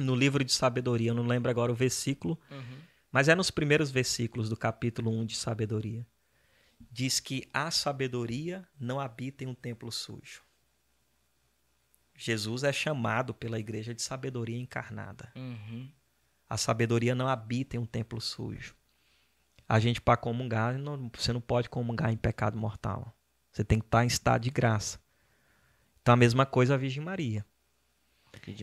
no livro de sabedoria, eu não lembro agora o versículo, uhum. mas é nos primeiros versículos do capítulo 1 de sabedoria. Diz que a sabedoria não habita em um templo sujo. Jesus é chamado pela igreja de sabedoria encarnada. Uhum. A sabedoria não habita em um templo sujo. A gente, para comungar, não, você não pode comungar em pecado mortal. Você tem que estar tá em estado de graça. Então, a mesma coisa a Virgem Maria.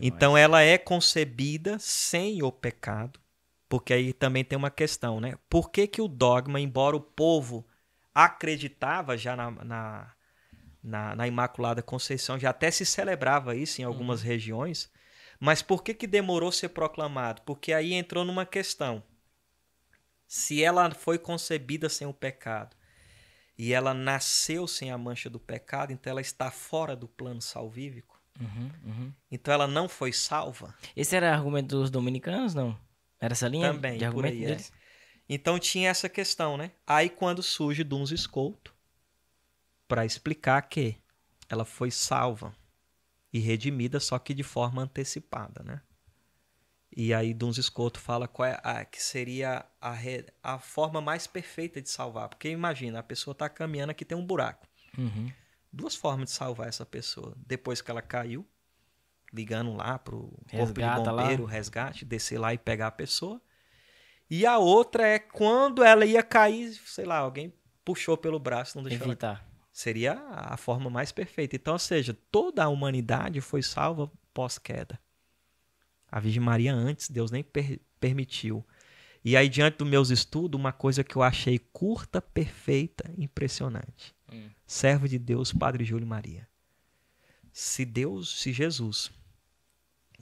Então ela é concebida sem o pecado, porque aí também tem uma questão, né? Por que, que o dogma, embora o povo acreditava já na, na, na, na Imaculada Conceição, já até se celebrava isso em algumas uhum. regiões, mas por que, que demorou ser proclamado? Porque aí entrou numa questão. Se ela foi concebida sem o pecado, e ela nasceu sem a mancha do pecado, então ela está fora do plano salvífico, Uhum, uhum. Então ela não foi salva. Esse era argumento dos dominicanos, não? Era essa linha Também, de argumento aí, deles? É. Então tinha essa questão, né? Aí quando surge Duns Escolto para explicar que ela foi salva e redimida, só que de forma antecipada, né? E aí Duns Escoto fala qual é a, que seria a, re, a forma mais perfeita de salvar. Porque imagina, a pessoa está caminhando aqui tem um buraco. Uhum duas formas de salvar essa pessoa. Depois que ela caiu, ligando lá pro Resgata corpo de bombeiro, lá. resgate, descer lá e pegar a pessoa. E a outra é quando ela ia cair, sei lá, alguém puxou pelo braço, não deixou Evitar. ela. Seria a forma mais perfeita. Então, ou seja, toda a humanidade foi salva pós-queda. A Virgem Maria antes, Deus nem per permitiu. E aí, diante dos meus estudos, uma coisa que eu achei curta, perfeita, impressionante. Hum. Servo de Deus, Padre Júlio Maria. Se Deus, se Jesus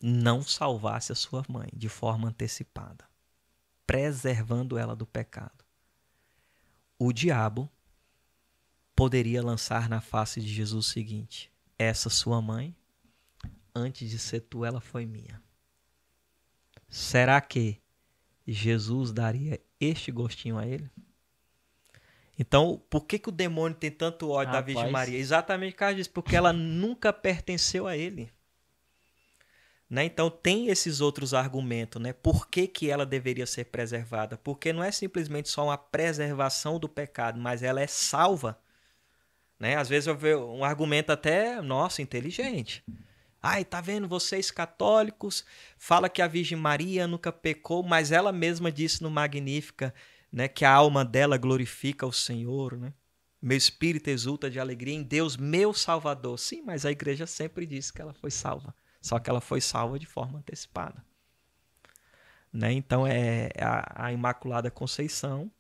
não salvasse a sua mãe de forma antecipada, preservando ela do pecado, o diabo poderia lançar na face de Jesus o seguinte: essa sua mãe, antes de ser tu, ela foi minha. Será que Jesus daria este gostinho a ele? Então, por que, que o demônio tem tanto ódio Rapaz. da Virgem Maria? Exatamente por causa disso, porque ela nunca pertenceu a ele. Né? Então, tem esses outros argumentos, né? Por que, que ela deveria ser preservada? Porque não é simplesmente só uma preservação do pecado, mas ela é salva. Né? Às vezes eu vejo um argumento até, nossa, inteligente. Ai, tá vendo vocês católicos? Fala que a Virgem Maria nunca pecou, mas ela mesma disse no Magnífica né, que a alma dela glorifica o Senhor, né? Meu espírito exulta de alegria em Deus, meu Salvador. Sim, mas a igreja sempre disse que ela foi salva, só que ela foi salva de forma antecipada. Né? Então é a, a Imaculada Conceição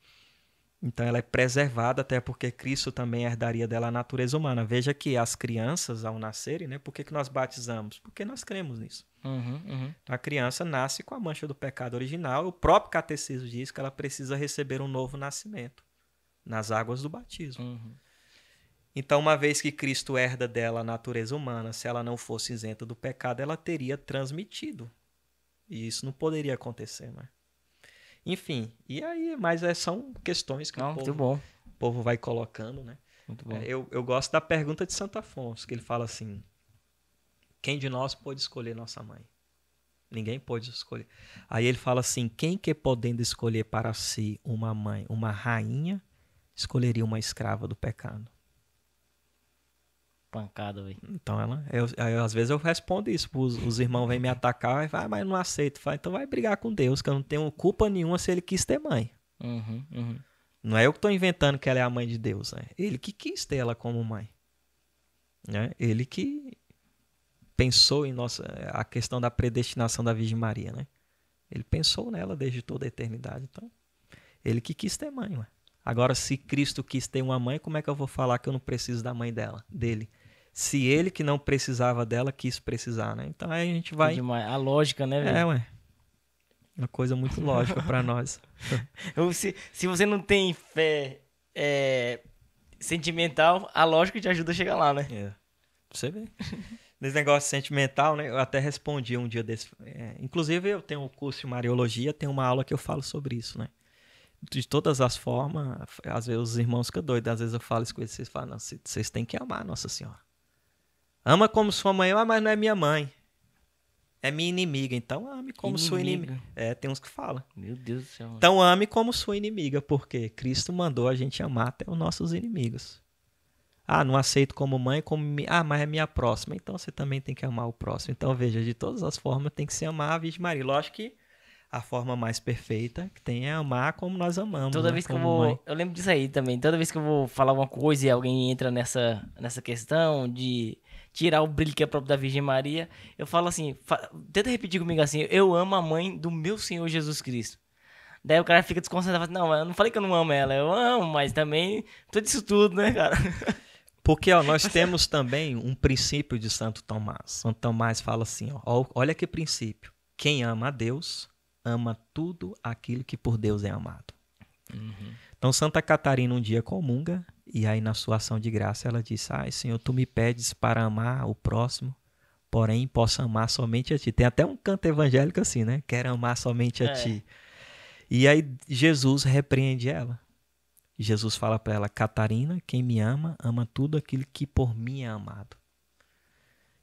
então ela é preservada até porque Cristo também herdaria dela a natureza humana. Veja que as crianças, ao nascerem, né, por que, que nós batizamos? Porque nós cremos nisso. Uhum, uhum. Então, a criança nasce com a mancha do pecado original. O próprio catecismo diz que ela precisa receber um novo nascimento nas águas do batismo. Uhum. Então, uma vez que Cristo herda dela a natureza humana, se ela não fosse isenta do pecado, ela teria transmitido. E isso não poderia acontecer, não é? Enfim, e aí, mas é, são questões que Não, o, povo, o povo vai colocando, né? É, eu, eu gosto da pergunta de Santo Afonso, que ele fala assim: quem de nós pode escolher nossa mãe? Ninguém pode escolher. Aí ele fala assim: quem que podendo escolher para si uma mãe, uma rainha, escolheria uma escrava do pecado? pancada, velho. Então ela. Eu, eu, às vezes eu respondo isso. Os, os irmãos vêm me atacar e vai, ah, mas não aceito. Fala, então vai brigar com Deus, que eu não tenho culpa nenhuma se ele quis ter mãe. Uhum, uhum. Não é eu que estou inventando que ela é a mãe de Deus. Né? Ele que quis ter ela como mãe. Né? Ele que pensou em nossa a questão da predestinação da Virgem Maria, né? Ele pensou nela desde toda a eternidade. Então, ele que quis ter mãe. Ué. Agora, se Cristo quis ter uma mãe, como é que eu vou falar que eu não preciso da mãe dela, dele? se ele que não precisava dela quis precisar, né? Então aí a gente vai. A lógica, né, velho? É, ué. Uma coisa muito lógica para nós. se, se você não tem fé é, sentimental, a lógica te ajuda a chegar lá, né? É. Você vê. Nesse negócio sentimental, né? Eu até respondi um dia desse. É, inclusive, eu tenho um curso de Mariologia, tem uma aula que eu falo sobre isso, né? de todas as formas, às vezes os irmãos ficam doidos, às vezes eu falo isso com eles, vocês falam, vocês têm que amar Nossa Senhora. Ama como sua mãe, ah, mas não é minha mãe. É minha inimiga, então ame como inimiga. sua inimiga. É, tem uns que falam. Meu Deus do céu. Então ame como sua inimiga, porque Cristo mandou a gente amar até os nossos inimigos. Ah, não aceito como mãe, como mi... ah, mas é minha próxima. Então você também tem que amar o próximo. Então veja, de todas as formas tem que se amar a Virgem Maria. Lógico que a forma mais perfeita que tem é amar como nós amamos. Toda né? vez que eu vou. Mãe. Eu lembro disso aí também. Toda vez que eu vou falar alguma coisa e alguém entra nessa, nessa questão de tirar o brilho que é próprio da Virgem Maria. Eu falo assim, fa... tenta repetir comigo assim, eu amo a mãe do meu Senhor Jesus Cristo. Daí o cara fica desconcentrado, não, eu não falei que eu não amo ela, eu amo, mas também tudo isso tudo, né, cara? Porque ó, nós é temos também um princípio de Santo Tomás. Santo Tomás fala assim, ó, olha que princípio. Quem ama a Deus, ama tudo aquilo que por Deus é amado. Uhum. Então, Santa Catarina um dia comunga, e aí na sua ação de graça ela diz: Ai, Senhor, tu me pedes para amar o próximo, porém posso amar somente a ti. Tem até um canto evangélico assim, né? Quero amar somente a é. ti. E aí Jesus repreende ela. Jesus fala para ela: Catarina, quem me ama, ama tudo aquilo que por mim é amado.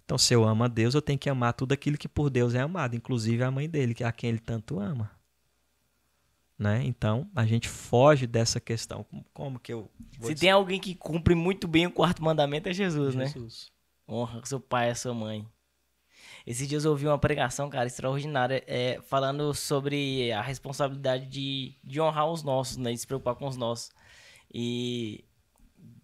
Então, se eu amo a Deus, eu tenho que amar tudo aquilo que por Deus é amado, inclusive a mãe dele, a quem ele tanto ama. Né? Então, a gente foge dessa questão. Como, que eu. Se dizer? tem alguém que cumpre muito bem o quarto mandamento, é Jesus, Jesus. né? Jesus. Honra seu pai e sua mãe. Esses dias eu ouvi uma pregação, cara, extraordinária, é, falando sobre a responsabilidade de, de honrar os nossos, né? De se preocupar com os nossos. E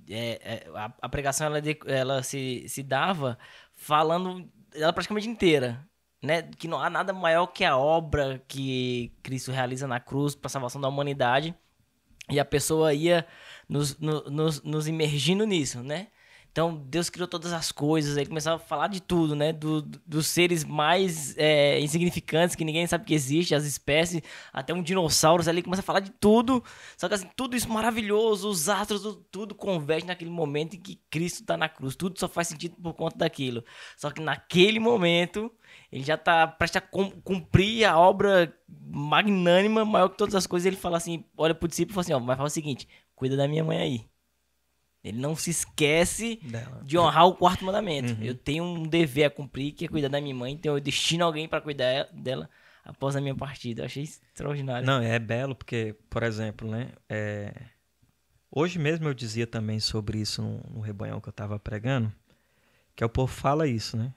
é, é, a, a, pregação ela, ela se, se dava falando ela praticamente inteira né, que não há nada maior que a obra que Cristo realiza na cruz para a salvação da humanidade. E a pessoa ia nos, nos, nos imergindo nisso, né? Então, Deus criou todas as coisas. Ele começava a falar de tudo, né? Do, dos seres mais é, insignificantes que ninguém sabe que existe, as espécies, até um dinossauro, ali. Começa a falar de tudo. Só que assim, tudo isso maravilhoso, os astros, tudo converge naquele momento em que Cristo está na cruz. Tudo só faz sentido por conta daquilo. Só que naquele momento, ele já tá prestes a cumprir a obra magnânima, maior que todas as coisas. Ele fala assim: olha pro discípulo e fala assim: ó, mas fala o seguinte, cuida da minha mãe aí. Ele não se esquece Dela. de honrar o quarto mandamento. Uhum. Eu tenho um dever a cumprir, que é cuidar da minha mãe, então eu destino alguém para cuidar dela após a minha partida. Eu achei extraordinário. Não, é belo porque, por exemplo, né? É... Hoje mesmo eu dizia também sobre isso no, rebanho rebanhão que eu estava pregando, que é o povo fala isso, né?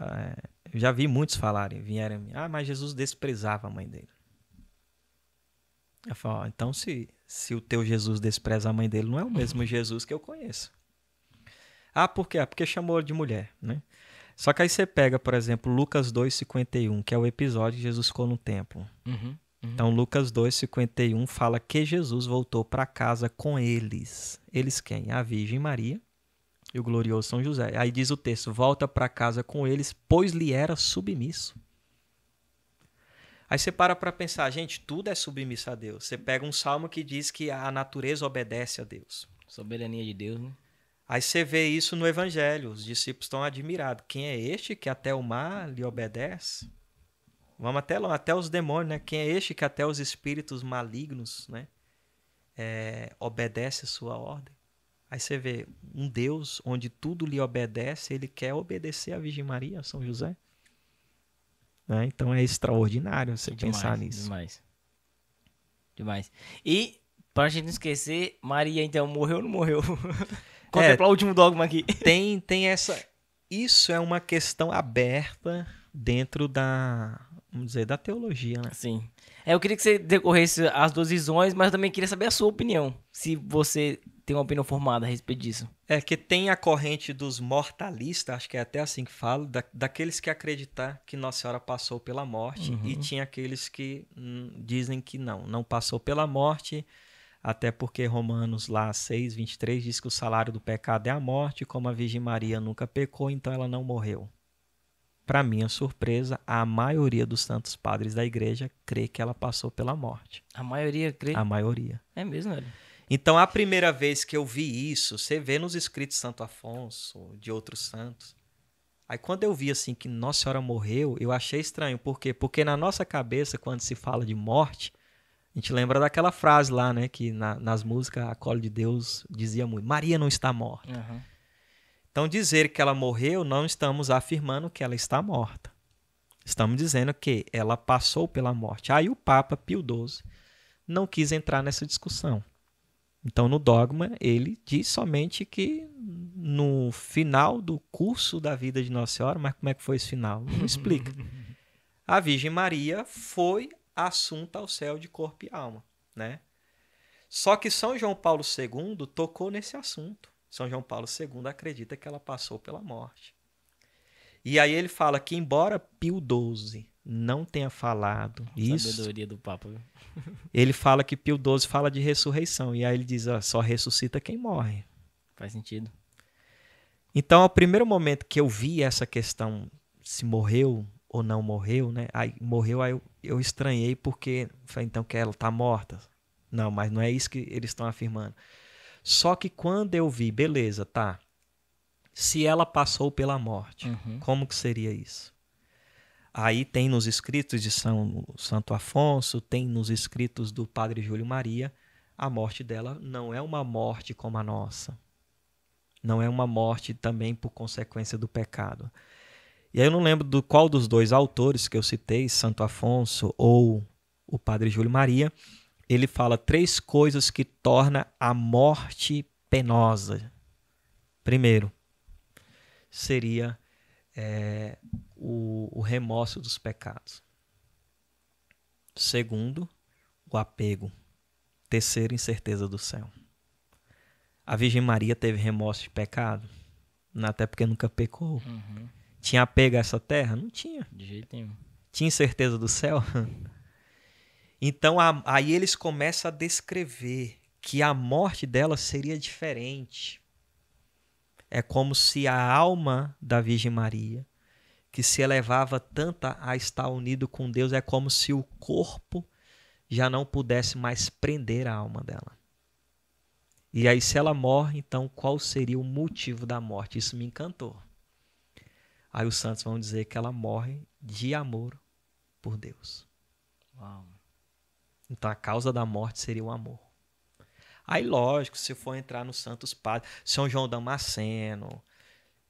É... Eu já vi muitos falarem, vieram, ah, mas Jesus desprezava a mãe dele. Eu falo, oh, então se, se o teu Jesus despreza a mãe dele, não é o mesmo Jesus que eu conheço. Ah, por quê? Ah, porque chamou de mulher, né? Só que aí você pega, por exemplo, Lucas 2,51, que é o episódio que Jesus ficou no templo. Uhum, uhum. Então, Lucas 2,51 fala que Jesus voltou para casa com eles. Eles quem? A Virgem Maria e o glorioso São José. Aí diz o texto: volta para casa com eles, pois lhe era submisso. Aí você para para pensar, gente, tudo é submisso a Deus. Você pega um salmo que diz que a natureza obedece a Deus. Soberania de Deus, né? Aí você vê isso no Evangelho. Os discípulos estão admirados. Quem é este que até o mar lhe obedece? Vamos até lá, até os demônios, né? Quem é este que até os espíritos malignos, né? É, obedece a sua ordem? Aí você vê um Deus onde tudo lhe obedece, ele quer obedecer a Virgem Maria, São José. Né? Então é extraordinário você demais, pensar nisso. Demais. Demais. E, para a gente não esquecer, Maria então morreu ou não morreu? Contemplar é, o último dogma aqui. Tem, tem essa. Isso é uma questão aberta dentro da, vamos dizer, da teologia, né? Sim. É, eu queria que você decorresse as duas visões, mas eu também queria saber a sua opinião, se você tem uma opinião formada a respeito disso. É que tem a corrente dos mortalistas, acho que é até assim que falo, da, daqueles que acreditam que Nossa Senhora passou pela morte, uhum. e tinha aqueles que hum, dizem que não, não passou pela morte, até porque Romanos lá 6, 23 diz que o salário do pecado é a morte, como a Virgem Maria nunca pecou, então ela não morreu. Para minha surpresa, a maioria dos santos padres da igreja crê que ela passou pela morte. A maioria crê? A maioria. É mesmo, velho? Então, a primeira vez que eu vi isso, você vê nos escritos de Santo Afonso, de outros santos. Aí, quando eu vi assim que Nossa Senhora morreu, eu achei estranho. Por quê? Porque na nossa cabeça, quando se fala de morte, a gente lembra daquela frase lá, né? Que na, nas músicas a Cole de Deus dizia muito: Maria não está morta. Uhum. Então, dizer que ela morreu, não estamos afirmando que ela está morta. Estamos dizendo que ela passou pela morte. Aí o Papa Pio XII não quis entrar nessa discussão. Então, no dogma, ele diz somente que no final do curso da vida de Nossa Senhora, mas como é que foi esse final? Não explica. A Virgem Maria foi assunta ao céu de corpo e alma, né? Só que São João Paulo II tocou nesse assunto. São João Paulo II acredita que ela passou pela morte. E aí ele fala que, embora Pio XII não tenha falado Sabedoria isso. Sabedoria do Papa. ele fala que Pio XII fala de ressurreição. E aí ele diz: ó, só ressuscita quem morre. Faz sentido. Então, ao primeiro momento que eu vi essa questão se morreu ou não morreu, né? Aí morreu, aí eu, eu estranhei porque falei, então que ela está morta. Não, mas não é isso que eles estão afirmando. Só que quando eu vi, beleza, tá. Se ela passou pela morte, uhum. como que seria isso? Aí tem nos escritos de São Santo Afonso, tem nos escritos do Padre Júlio Maria, a morte dela não é uma morte como a nossa. Não é uma morte também por consequência do pecado. E aí eu não lembro do qual dos dois autores que eu citei, Santo Afonso ou o Padre Júlio Maria, ele fala três coisas que torna a morte penosa. Primeiro, seria é, o, o remorso dos pecados. Segundo, o apego. Terceiro, incerteza do céu. A Virgem Maria teve remorso de pecado? Até porque nunca pecou. Uhum. Tinha apego a essa terra? Não tinha. De jeito nenhum. Tinha incerteza do céu? Então a, aí eles começam a descrever que a morte dela seria diferente. É como se a alma da Virgem Maria, que se elevava tanto a estar unido com Deus, é como se o corpo já não pudesse mais prender a alma dela. E aí, se ela morre, então qual seria o motivo da morte? Isso me encantou. Aí os santos vão dizer que ela morre de amor por Deus. Uau. Então a causa da morte seria o amor. Aí, lógico, se for entrar nos Santos Padres, São João Damasceno,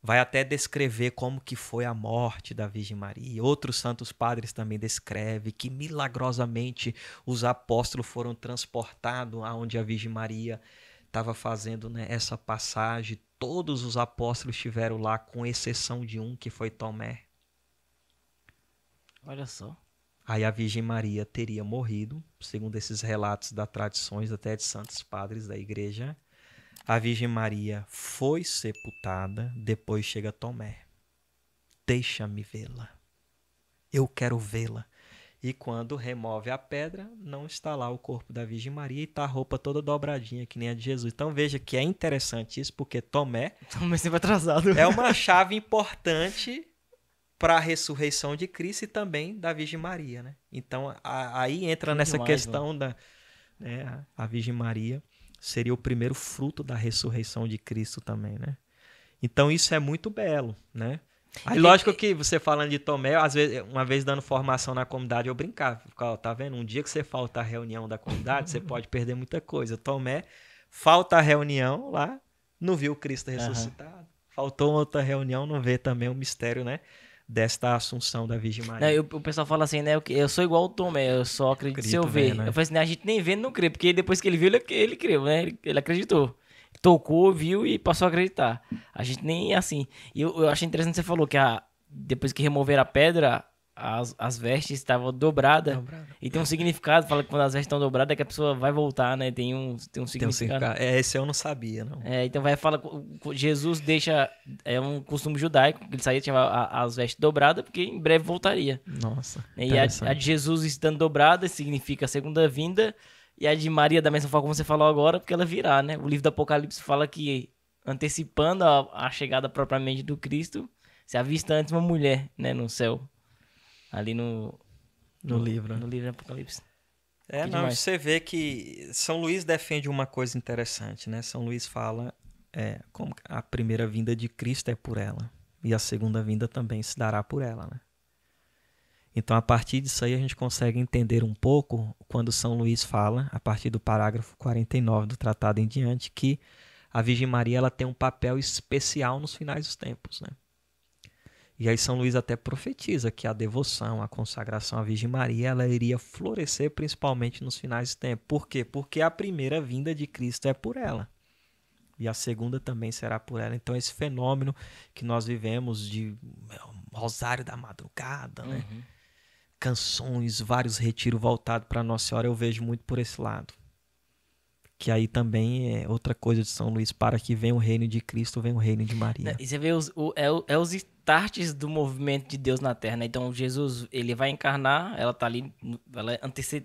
vai até descrever como que foi a morte da Virgem Maria. Outros santos padres também descreve que milagrosamente os apóstolos foram transportados aonde a Virgem Maria estava fazendo né, essa passagem. Todos os apóstolos estiveram lá, com exceção de um que foi Tomé. Olha só. Aí a Virgem Maria teria morrido, segundo esses relatos das tradições até de santos padres da igreja. A Virgem Maria foi sepultada, depois chega Tomé. Deixa-me vê-la. Eu quero vê-la. E quando remove a pedra, não está lá o corpo da Virgem Maria e está a roupa toda dobradinha, que nem a de Jesus. Então veja que é interessante isso, porque Tomé. Tomé sempre atrasado. É uma chave importante para a ressurreição de Cristo e também da Virgem Maria, né? Então a, aí entra nessa demais, questão né? da né, a Virgem Maria seria o primeiro fruto da ressurreição de Cristo também, né? Então isso é muito belo, né? Aí, lógico que você falando de Tomé, às vezes, uma vez dando formação na comunidade, eu brincava, ficava, tá vendo? Um dia que você falta a reunião da comunidade, você pode perder muita coisa. Tomé falta a reunião lá, não viu Cristo ressuscitado. Uhum. Faltou outra reunião, não vê também o mistério, né? desta assunção da Virgem Maria. Não, eu, o pessoal fala assim, né? Eu, eu sou igual o Tomé, né, eu só acredito, acredito se eu ver. Né? Eu falei assim, né, a gente nem vendo não crê, porque depois que ele viu, ele, ele creu, né? Ele, ele acreditou. Tocou, viu e passou a acreditar. A gente nem é assim. E eu, eu achei interessante que você falou que a, depois que remover a pedra, as, as vestes estavam dobradas. Dobrada. E tem um significado, fala que quando as vestes estão dobradas é que a pessoa vai voltar, né? Tem um, tem um significado. Tem um significado. É, esse eu não sabia, não. É, então vai falar Jesus deixa é um costume judaico, que ele saía tinha as vestes dobradas porque em breve voltaria. Nossa. E a, a de Jesus estando dobrada significa a segunda vinda. E a de Maria, da mesma forma como você falou agora, porque ela virá, né? O livro do Apocalipse fala que, antecipando a, a chegada propriamente do Cristo, se avista antes uma mulher, né, no céu ali no, no, no livro. No né? livro Apocalipse. É, não, você vê que São Luís defende uma coisa interessante, né? São Luís fala é, como a primeira vinda de Cristo é por ela e a segunda vinda também se dará por ela, né? Então, a partir disso aí, a gente consegue entender um pouco quando São Luís fala, a partir do parágrafo 49 do tratado em diante, que a Virgem Maria ela tem um papel especial nos finais dos tempos. Né? E aí São Luís até profetiza que a devoção, a consagração à Virgem Maria, ela iria florescer principalmente nos finais de tempo. Por quê? Porque a primeira vinda de Cristo é por ela. E a segunda também será por ela. Então esse fenômeno que nós vivemos de é, Rosário da Madrugada, né? uhum. canções, vários retiros voltados para Nossa Senhora, eu vejo muito por esse lado que aí também é outra coisa de São Luís, para que venha o reino de Cristo, venha o reino de Maria. É, e você vê os, o, é, é, os starts do movimento de Deus na Terra, né? Então Jesus, ele vai encarnar, ela tá ali, ela é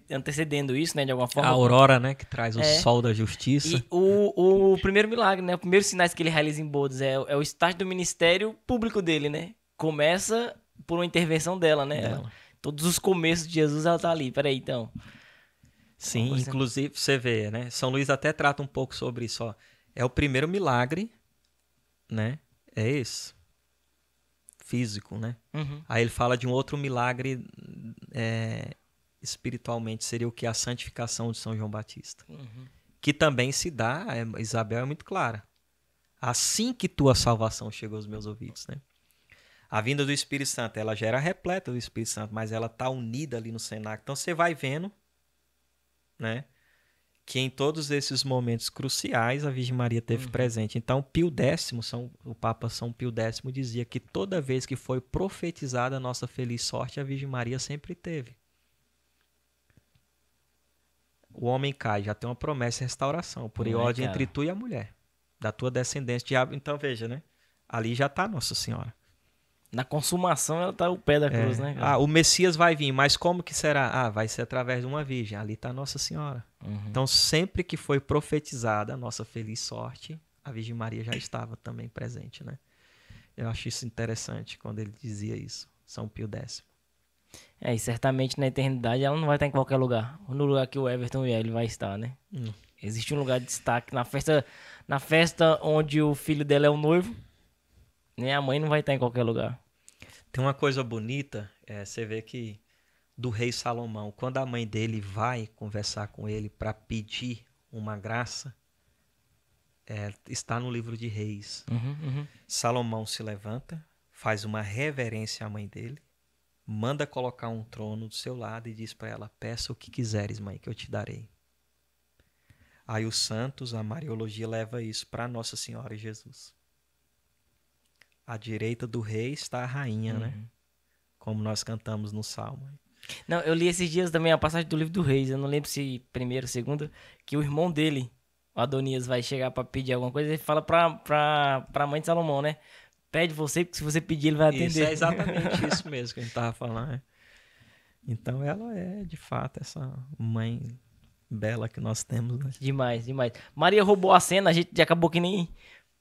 antecedendo isso, né, de alguma forma. A aurora, né, que traz o é. sol da justiça. E o, o primeiro milagre, né, os primeiros sinais que ele realiza em Bodas é, é o start do ministério público dele, né? Começa por uma intervenção dela, né? Dela. Todos os começos de Jesus, ela tá ali, peraí, então... Então, Sim, inclusive você vê, né? São Luís até trata um pouco sobre isso. Ó. É o primeiro milagre, né? É esse físico, né? Uhum. Aí ele fala de um outro milagre é, espiritualmente, seria o que a santificação de São João Batista, uhum. que também se dá. É, Isabel é muito clara. Assim que tua salvação chegou aos meus ouvidos, né? A vinda do Espírito Santo, ela já era repleta do Espírito Santo, mas ela tá unida ali no cenáculo. Então você vai vendo né? Que em todos esses momentos cruciais a Virgem Maria teve uhum. presente. Então, Pio X, São, o Papa São Pio X dizia que toda vez que foi profetizada a nossa feliz sorte, a Virgem Maria sempre teve. O homem cai, já tem uma promessa de restauração, por ordem entre tu e a mulher, da tua descendência. De... Então, veja, né? Ali já está Nossa Senhora. Na consumação ela tá o pé da é. cruz, é. né? Cara? Ah, o Messias vai vir, mas como que será? Ah, vai ser através de uma virgem. Ali está Nossa Senhora. Uhum. Então, sempre que foi profetizada a nossa feliz sorte, a Virgem Maria já estava também presente, né? Eu acho isso interessante quando ele dizia isso, São Pio X. É, e certamente na eternidade ela não vai estar em qualquer lugar. No lugar que o Everton e ele vai estar, né? Hum. Existe um lugar de destaque na festa, na festa onde o filho dela é o noivo nem a mãe não vai estar em qualquer lugar. Tem uma coisa bonita, é, você vê que do rei Salomão, quando a mãe dele vai conversar com ele para pedir uma graça, é, está no livro de Reis. Uhum, uhum. Salomão se levanta, faz uma reverência à mãe dele, manda colocar um trono do seu lado e diz para ela: Peça o que quiseres, mãe, que eu te darei. Aí os santos, a Mariologia leva isso para Nossa Senhora e Jesus à direita do rei está a rainha, né? uhum. né? Como nós cantamos no salmo. Não, eu li esses dias também a passagem do livro do Reis, eu não lembro se primeiro, segundo, que o irmão dele, o Adonias, vai chegar para pedir alguma coisa e fala pra, pra, pra mãe de Salomão, né? Pede você, porque se você pedir, ele vai atender. Isso é exatamente isso mesmo que a gente tava falando, né? Então ela é, de fato, essa mãe bela que nós temos, né? Demais, demais. Maria roubou a cena, a gente acabou que nem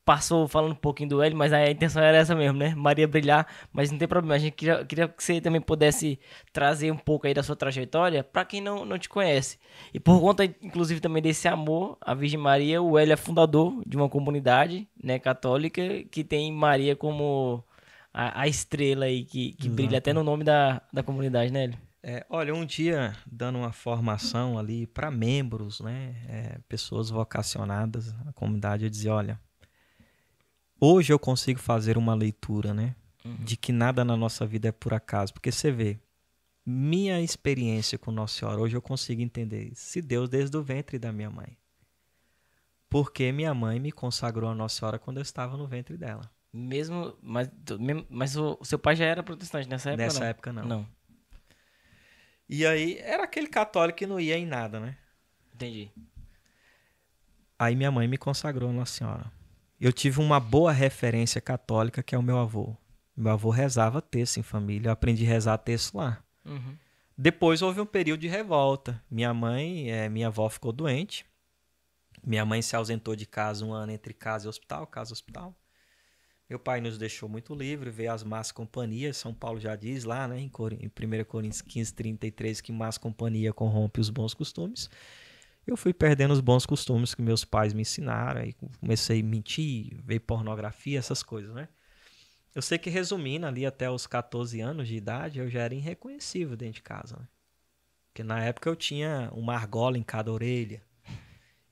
passou falando um pouquinho do Hélio, mas a intenção era essa mesmo, né? Maria brilhar, mas não tem problema. A gente queria, queria que você também pudesse trazer um pouco aí da sua trajetória para quem não, não te conhece. E por conta, inclusive, também desse amor à Virgem Maria, o Hélio é fundador de uma comunidade né, católica que tem Maria como a, a estrela aí que, que brilha até no nome da, da comunidade, né, Hélio? É, olha, um dia dando uma formação ali para membros, né, é, pessoas vocacionadas, a comunidade, eu dizia, olha, hoje eu consigo fazer uma leitura, né? Uhum. De que nada na nossa vida é por acaso. Porque você vê, minha experiência com Nossa Senhora, hoje eu consigo entender. Se Deus desde o ventre da minha mãe. Porque minha mãe me consagrou a Nossa Senhora quando eu estava no ventre dela. Mesmo. Mas, mas o seu pai já era protestante nessa época? Nessa não? época, não. Não. E aí, era aquele católico que não ia em nada, né? Entendi. Aí minha mãe me consagrou a Nossa Senhora eu tive uma boa referência católica, que é o meu avô. Meu avô rezava texto em família, eu aprendi a rezar texto lá. Uhum. Depois houve um período de revolta. Minha mãe, é, minha avó ficou doente. Minha mãe se ausentou de casa um ano entre casa e hospital, casa e hospital. Meu pai nos deixou muito livre, veio as más companhias, São Paulo já diz lá, né, em, em 1 Coríntios 15, 33, que más companhia corrompe os bons costumes eu fui perdendo os bons costumes que meus pais me ensinaram. Aí comecei a mentir, ver pornografia, essas coisas, né? Eu sei que resumindo ali até os 14 anos de idade, eu já era irreconhecível dentro de casa, né? Porque na época eu tinha uma argola em cada orelha.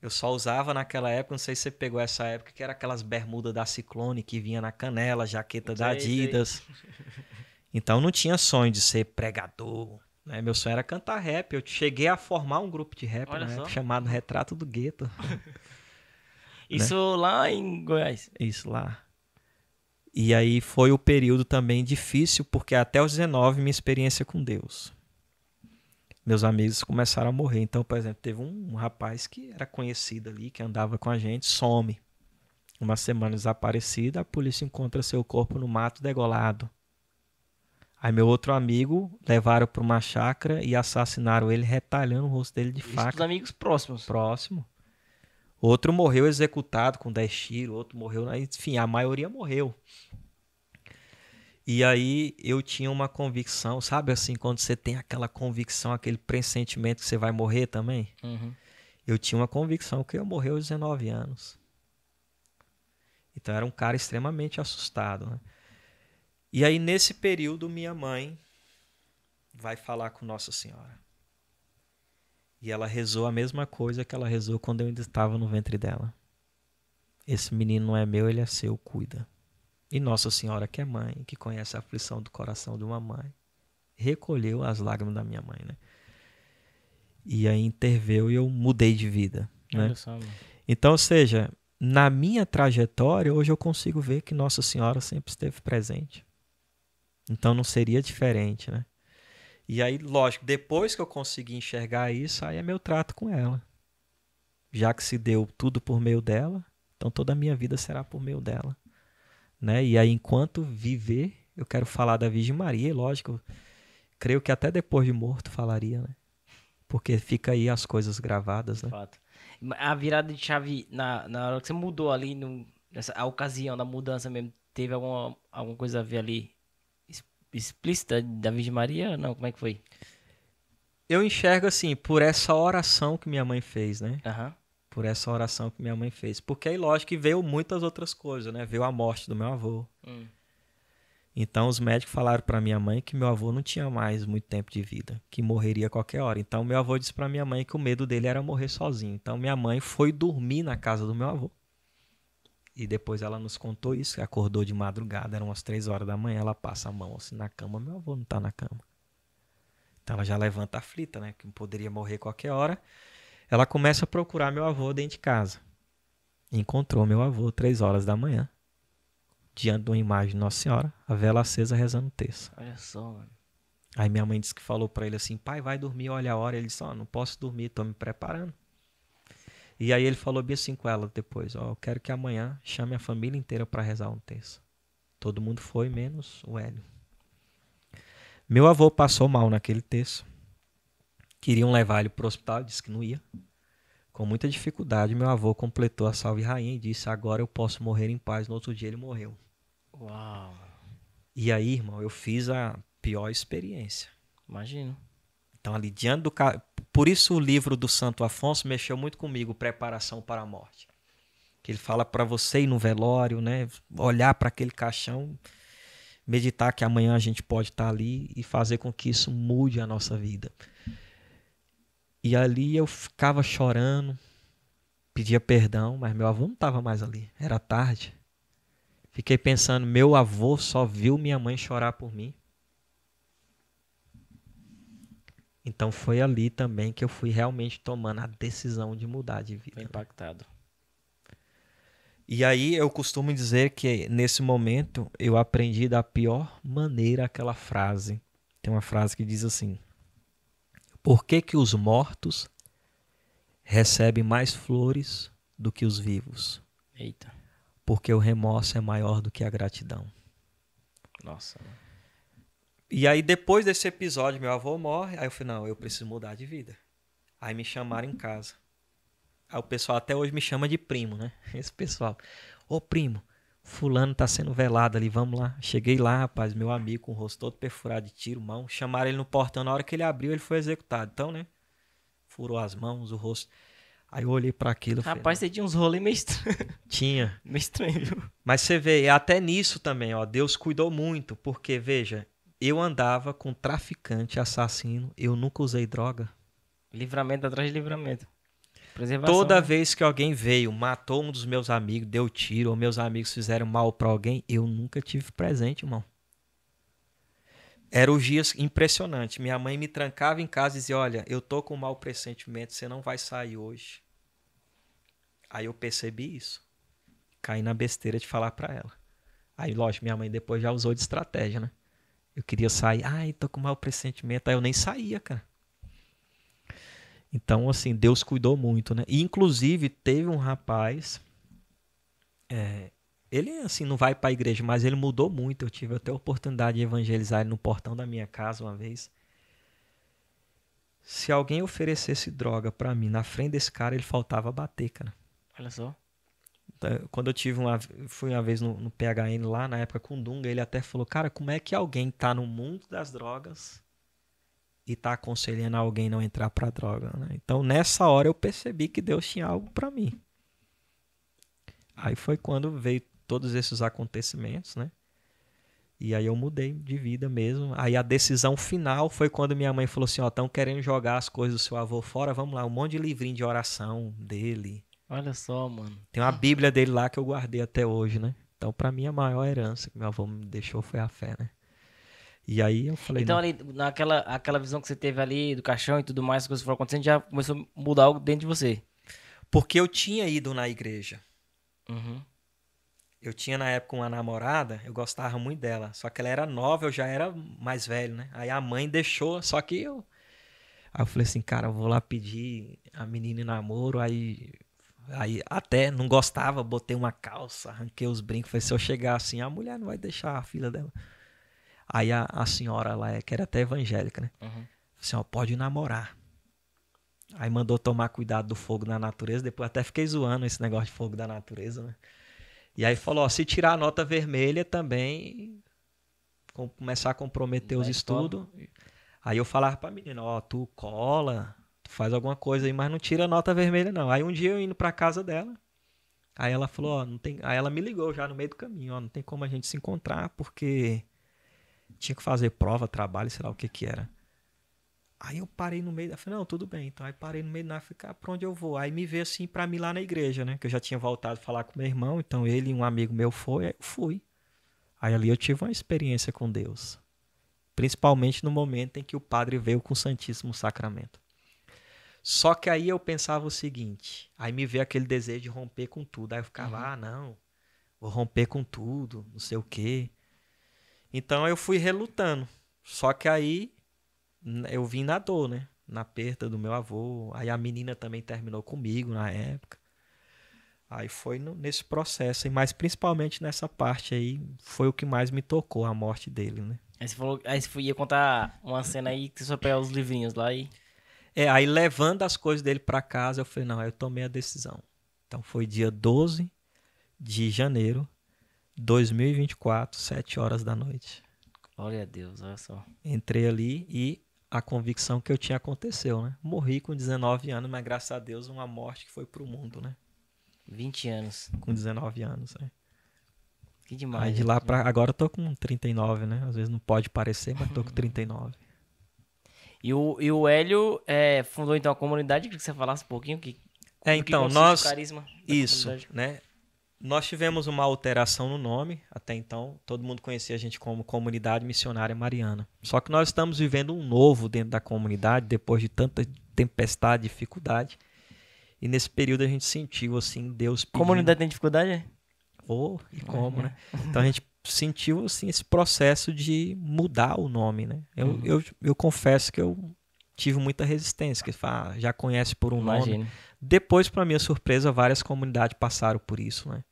Eu só usava naquela época, não sei se você pegou essa época, que era aquelas bermudas da Ciclone que vinha na canela, jaqueta sei, da Adidas. Sei. Então não tinha sonho de ser pregador, né? Meu sonho era cantar rap. Eu cheguei a formar um grupo de rap né, chamado Retrato do Gueto. Isso né? lá em Goiás. Isso lá. E aí foi o período também difícil, porque até os 19 minha experiência é com Deus. Meus amigos começaram a morrer. Então, por exemplo, teve um, um rapaz que era conhecido ali, que andava com a gente, some. Uma semana desaparecida, a polícia encontra seu corpo no mato degolado. Aí meu outro amigo levaram para uma chácara e assassinaram ele retalhando o rosto dele de Isso faca. Os amigos próximos. Próximo. Outro morreu executado com 10 tiros, outro morreu, né? enfim, a maioria morreu. E aí eu tinha uma convicção, sabe assim, quando você tem aquela convicção, aquele pressentimento que você vai morrer também? Uhum. Eu tinha uma convicção que eu morrer aos 19 anos. Então era um cara extremamente assustado, né? E aí, nesse período, minha mãe vai falar com Nossa Senhora. E ela rezou a mesma coisa que ela rezou quando eu ainda estava no ventre dela. Esse menino não é meu, ele é seu, cuida. E Nossa Senhora, que é mãe, que conhece a aflição do coração de uma mãe, recolheu as lágrimas da minha mãe, né? E aí interveio e eu mudei de vida, né? Então, ou seja, na minha trajetória, hoje eu consigo ver que Nossa Senhora sempre esteve presente. Então não seria diferente, né? E aí, lógico, depois que eu consegui enxergar isso, aí é meu trato com ela. Já que se deu tudo por meio dela, então toda a minha vida será por meio dela. Né? E aí, enquanto viver, eu quero falar da Virgem Maria, e lógico, creio que até depois de morto falaria, né? Porque fica aí as coisas gravadas, né? Fato. A virada de chave, na, na hora que você mudou ali, no, nessa, a ocasião da mudança mesmo, teve alguma, alguma coisa a ver ali explícita da Virgem Maria? Não, como é que foi? Eu enxergo assim, por essa oração que minha mãe fez, né? Uhum. Por essa oração que minha mãe fez. Porque aí, lógico, que veio muitas outras coisas, né? Veio a morte do meu avô. Hum. Então, os médicos falaram para minha mãe que meu avô não tinha mais muito tempo de vida, que morreria a qualquer hora. Então, meu avô disse para minha mãe que o medo dele era morrer sozinho. Então, minha mãe foi dormir na casa do meu avô. E depois ela nos contou isso, acordou de madrugada, eram umas três horas da manhã, ela passa a mão assim na cama, meu avô não está na cama. Então ela já levanta aflita, né, que poderia morrer qualquer hora. Ela começa a procurar meu avô dentro de casa. Encontrou meu avô três horas da manhã, diante de uma imagem de Nossa Senhora, a vela acesa rezando o texto. Olha só, mano. Aí minha mãe disse que falou para ele assim, pai, vai dormir, olha a hora. Ele disse, ó, oh, não posso dormir, tô me preparando. E aí ele falou bem assim com ela depois: Ó, eu quero que amanhã chame a família inteira para rezar um terço. Todo mundo foi, menos o Hélio. Meu avô passou mal naquele terço. Queriam levar ele para o hospital, disse que não ia. Com muita dificuldade, meu avô completou a salve rainha e disse: Agora eu posso morrer em paz. No outro dia ele morreu. Uau! E aí, irmão, eu fiz a pior experiência. Imagino. Então, ali diante do. Ca... Por isso o livro do Santo Afonso mexeu muito comigo, Preparação para a Morte. Que ele fala para você ir no velório, né, olhar para aquele caixão, meditar que amanhã a gente pode estar tá ali e fazer com que isso mude a nossa vida. E ali eu ficava chorando, pedia perdão, mas meu avô não estava mais ali, era tarde. Fiquei pensando, meu avô só viu minha mãe chorar por mim. Então foi ali também que eu fui realmente tomando a decisão de mudar de vida. Foi impactado. E aí eu costumo dizer que nesse momento eu aprendi da pior maneira aquela frase. Tem uma frase que diz assim: Por que que os mortos recebem mais flores do que os vivos? Eita. Porque o remorso é maior do que a gratidão. Nossa. Né? E aí, depois desse episódio, meu avô morre. Aí eu falei, não, eu preciso mudar de vida. Aí me chamaram em casa. Aí o pessoal até hoje me chama de primo, né? Esse pessoal. Ô primo, fulano tá sendo velado ali, vamos lá. Cheguei lá, rapaz, meu amigo com o rosto todo perfurado de tiro, mão. Chamaram ele no portão, na hora que ele abriu, ele foi executado. Então, né? Furou as mãos, o rosto. Aí eu olhei para aquilo. Rapaz, você tinha uns rolês meio estranhos. Tinha. meio estranho, viu? Mas você vê, até nisso também, ó. Deus cuidou muito, porque, veja, eu andava com traficante, assassino, eu nunca usei droga. Livramento atrás de livramento. Preservação, Toda né? vez que alguém veio, matou um dos meus amigos, deu tiro, ou meus amigos fizeram mal para alguém, eu nunca tive presente, irmão. Eram os dias impressionantes. Minha mãe me trancava em casa e dizia: Olha, eu tô com um mau pressentimento, você não vai sair hoje. Aí eu percebi isso. Caí na besteira de falar para ela. Aí, lógico, minha mãe depois já usou de estratégia, né? Eu queria sair. Ai, tô com mau pressentimento. Aí eu nem saía, cara. Então, assim, Deus cuidou muito, né? E, inclusive, teve um rapaz. É, ele, assim, não vai para a igreja, mas ele mudou muito. Eu tive até a oportunidade de evangelizar ele no portão da minha casa uma vez. Se alguém oferecesse droga para mim na frente desse cara, ele faltava bater, cara. Olha só. Tá, quando eu tive uma. Fui uma vez no, no PHN lá, na época com o Dunga, ele até falou: Cara, como é que alguém tá no mundo das drogas e tá aconselhando alguém não entrar pra droga, né? Então nessa hora eu percebi que Deus tinha algo para mim. Aí foi quando veio todos esses acontecimentos, né? E aí eu mudei de vida mesmo. Aí a decisão final foi quando minha mãe falou assim: Ó, oh, querendo jogar as coisas do seu avô fora, vamos lá, um monte de livrinho de oração dele. Olha só, mano. Tem uma Bíblia dele lá que eu guardei até hoje, né? Então, para mim, é a maior herança que meu avô me deixou foi a fé, né? E aí eu falei. Então, não. ali, naquela aquela visão que você teve ali do caixão e tudo mais, as coisas foram acontecendo, já começou a mudar algo dentro de você. Porque eu tinha ido na igreja. Uhum. Eu tinha na época uma namorada, eu gostava muito dela. Só que ela era nova, eu já era mais velho, né? Aí a mãe deixou, só que eu. Aí eu falei assim, cara, eu vou lá pedir a menina em namoro. Aí Aí até não gostava, botei uma calça, arranquei os brincos. Falei, se eu chegar assim, a mulher não vai deixar a filha dela. Aí a, a senhora lá, é, que era até evangélica, né? Uhum. Assim, ó, pode namorar. Aí mandou tomar cuidado do fogo na natureza. Depois até fiquei zoando esse negócio de fogo da natureza, né? E aí falou, ó, se tirar a nota vermelha também, com, começar a comprometer os estudos. Aí eu falava pra menina, ó, tu cola, faz alguma coisa aí, mas não tira a nota vermelha, não. Aí um dia eu indo pra casa dela, aí ela falou, ó, não tem. Aí ela me ligou já no meio do caminho, ó, não tem como a gente se encontrar, porque tinha que fazer prova, trabalho, sei lá o que que era. Aí eu parei no meio, da falei, não, tudo bem. Então aí parei no meio da ficar ah, pra onde eu vou. Aí me veio assim pra mim lá na igreja, né? Que eu já tinha voltado a falar com meu irmão, então ele e um amigo meu foi, aí eu fui. Aí ali eu tive uma experiência com Deus. Principalmente no momento em que o padre veio com o Santíssimo Sacramento. Só que aí eu pensava o seguinte, aí me veio aquele desejo de romper com tudo. Aí eu ficava, uhum. ah, não, vou romper com tudo, não sei o quê. Então eu fui relutando. Só que aí eu vim na dor, né? Na perda do meu avô. Aí a menina também terminou comigo na época. Aí foi no, nesse processo, mas principalmente nessa parte aí, foi o que mais me tocou, a morte dele, né? Aí você falou, aí você ia contar uma cena aí que você só pegar os livrinhos lá e... É, aí levando as coisas dele para casa, eu falei, não, aí eu tomei a decisão. Então foi dia 12 de janeiro, 2024, 7 horas da noite. Glória a Deus, olha só. Entrei ali e a convicção que eu tinha aconteceu, né? Morri com 19 anos, mas graças a Deus uma morte que foi pro mundo, né? 20 anos. Com 19 anos, né? Que demais. Aí de né? lá para Agora eu tô com 39, né? Às vezes não pode parecer, mas tô com 39. E o, e o Hélio é, fundou então a comunidade, queria que você falasse um pouquinho que é, então, que nós isso, né? Nós tivemos uma alteração no nome, até então todo mundo conhecia a gente como Comunidade Missionária Mariana. Só que nós estamos vivendo um novo dentro da comunidade depois de tanta tempestade, dificuldade. E nesse período a gente sentiu assim Deus pedindo. Comunidade tem dificuldade? É? Ou oh, e como, né? Então a gente sentiu assim, esse processo de mudar o nome, né? Eu, uhum. eu, eu confesso que eu tive muita resistência, que ah, já conhece por um Imagine. nome. Depois, para minha surpresa, várias comunidades passaram por isso, né?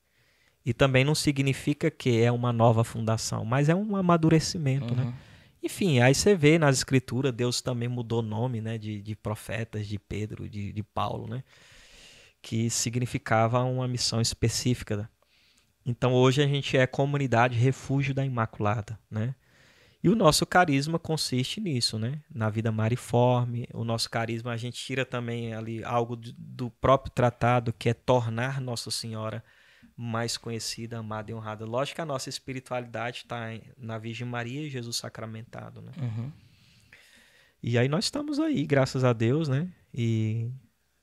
E também não significa que é uma nova fundação, mas é um amadurecimento, né? uhum. né? Enfim, aí você vê nas escrituras, Deus também mudou o nome, né? De, de profetas, de Pedro, de, de Paulo, né? Que significava uma missão específica né? Então hoje a gente é comunidade refúgio da Imaculada, né? E o nosso carisma consiste nisso, né? Na vida mariforme, o nosso carisma a gente tira também ali algo do próprio tratado que é tornar Nossa Senhora mais conhecida, amada e honrada. Lógico que a nossa espiritualidade está na Virgem Maria e Jesus sacramentado, né? Uhum. E aí nós estamos aí, graças a Deus, né? E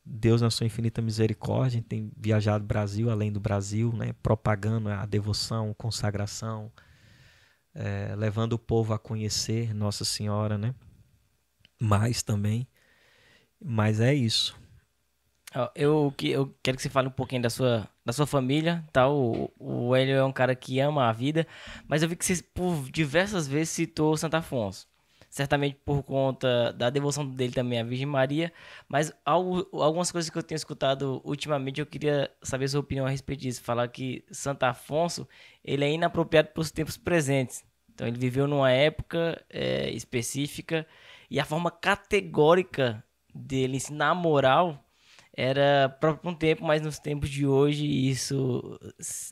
Deus, na sua infinita misericórdia, tem viajado Brasil além do Brasil, né, propagando a devoção, consagração, é, levando o povo a conhecer Nossa Senhora, né? Mais também. Mas é isso. Eu, eu quero que você fale um pouquinho da sua, da sua família, tá? O, o Hélio é um cara que ama a vida, mas eu vi que você por diversas vezes citou Santo Afonso certamente por conta da devoção dele também à Virgem Maria, mas algumas coisas que eu tenho escutado ultimamente, eu queria saber sua opinião a respeito disso, falar que Santo Afonso, ele é inapropriado para os tempos presentes, então ele viveu numa época é, específica, e a forma categórica dele ensinar a moral era próprio um tempo, mas nos tempos de hoje isso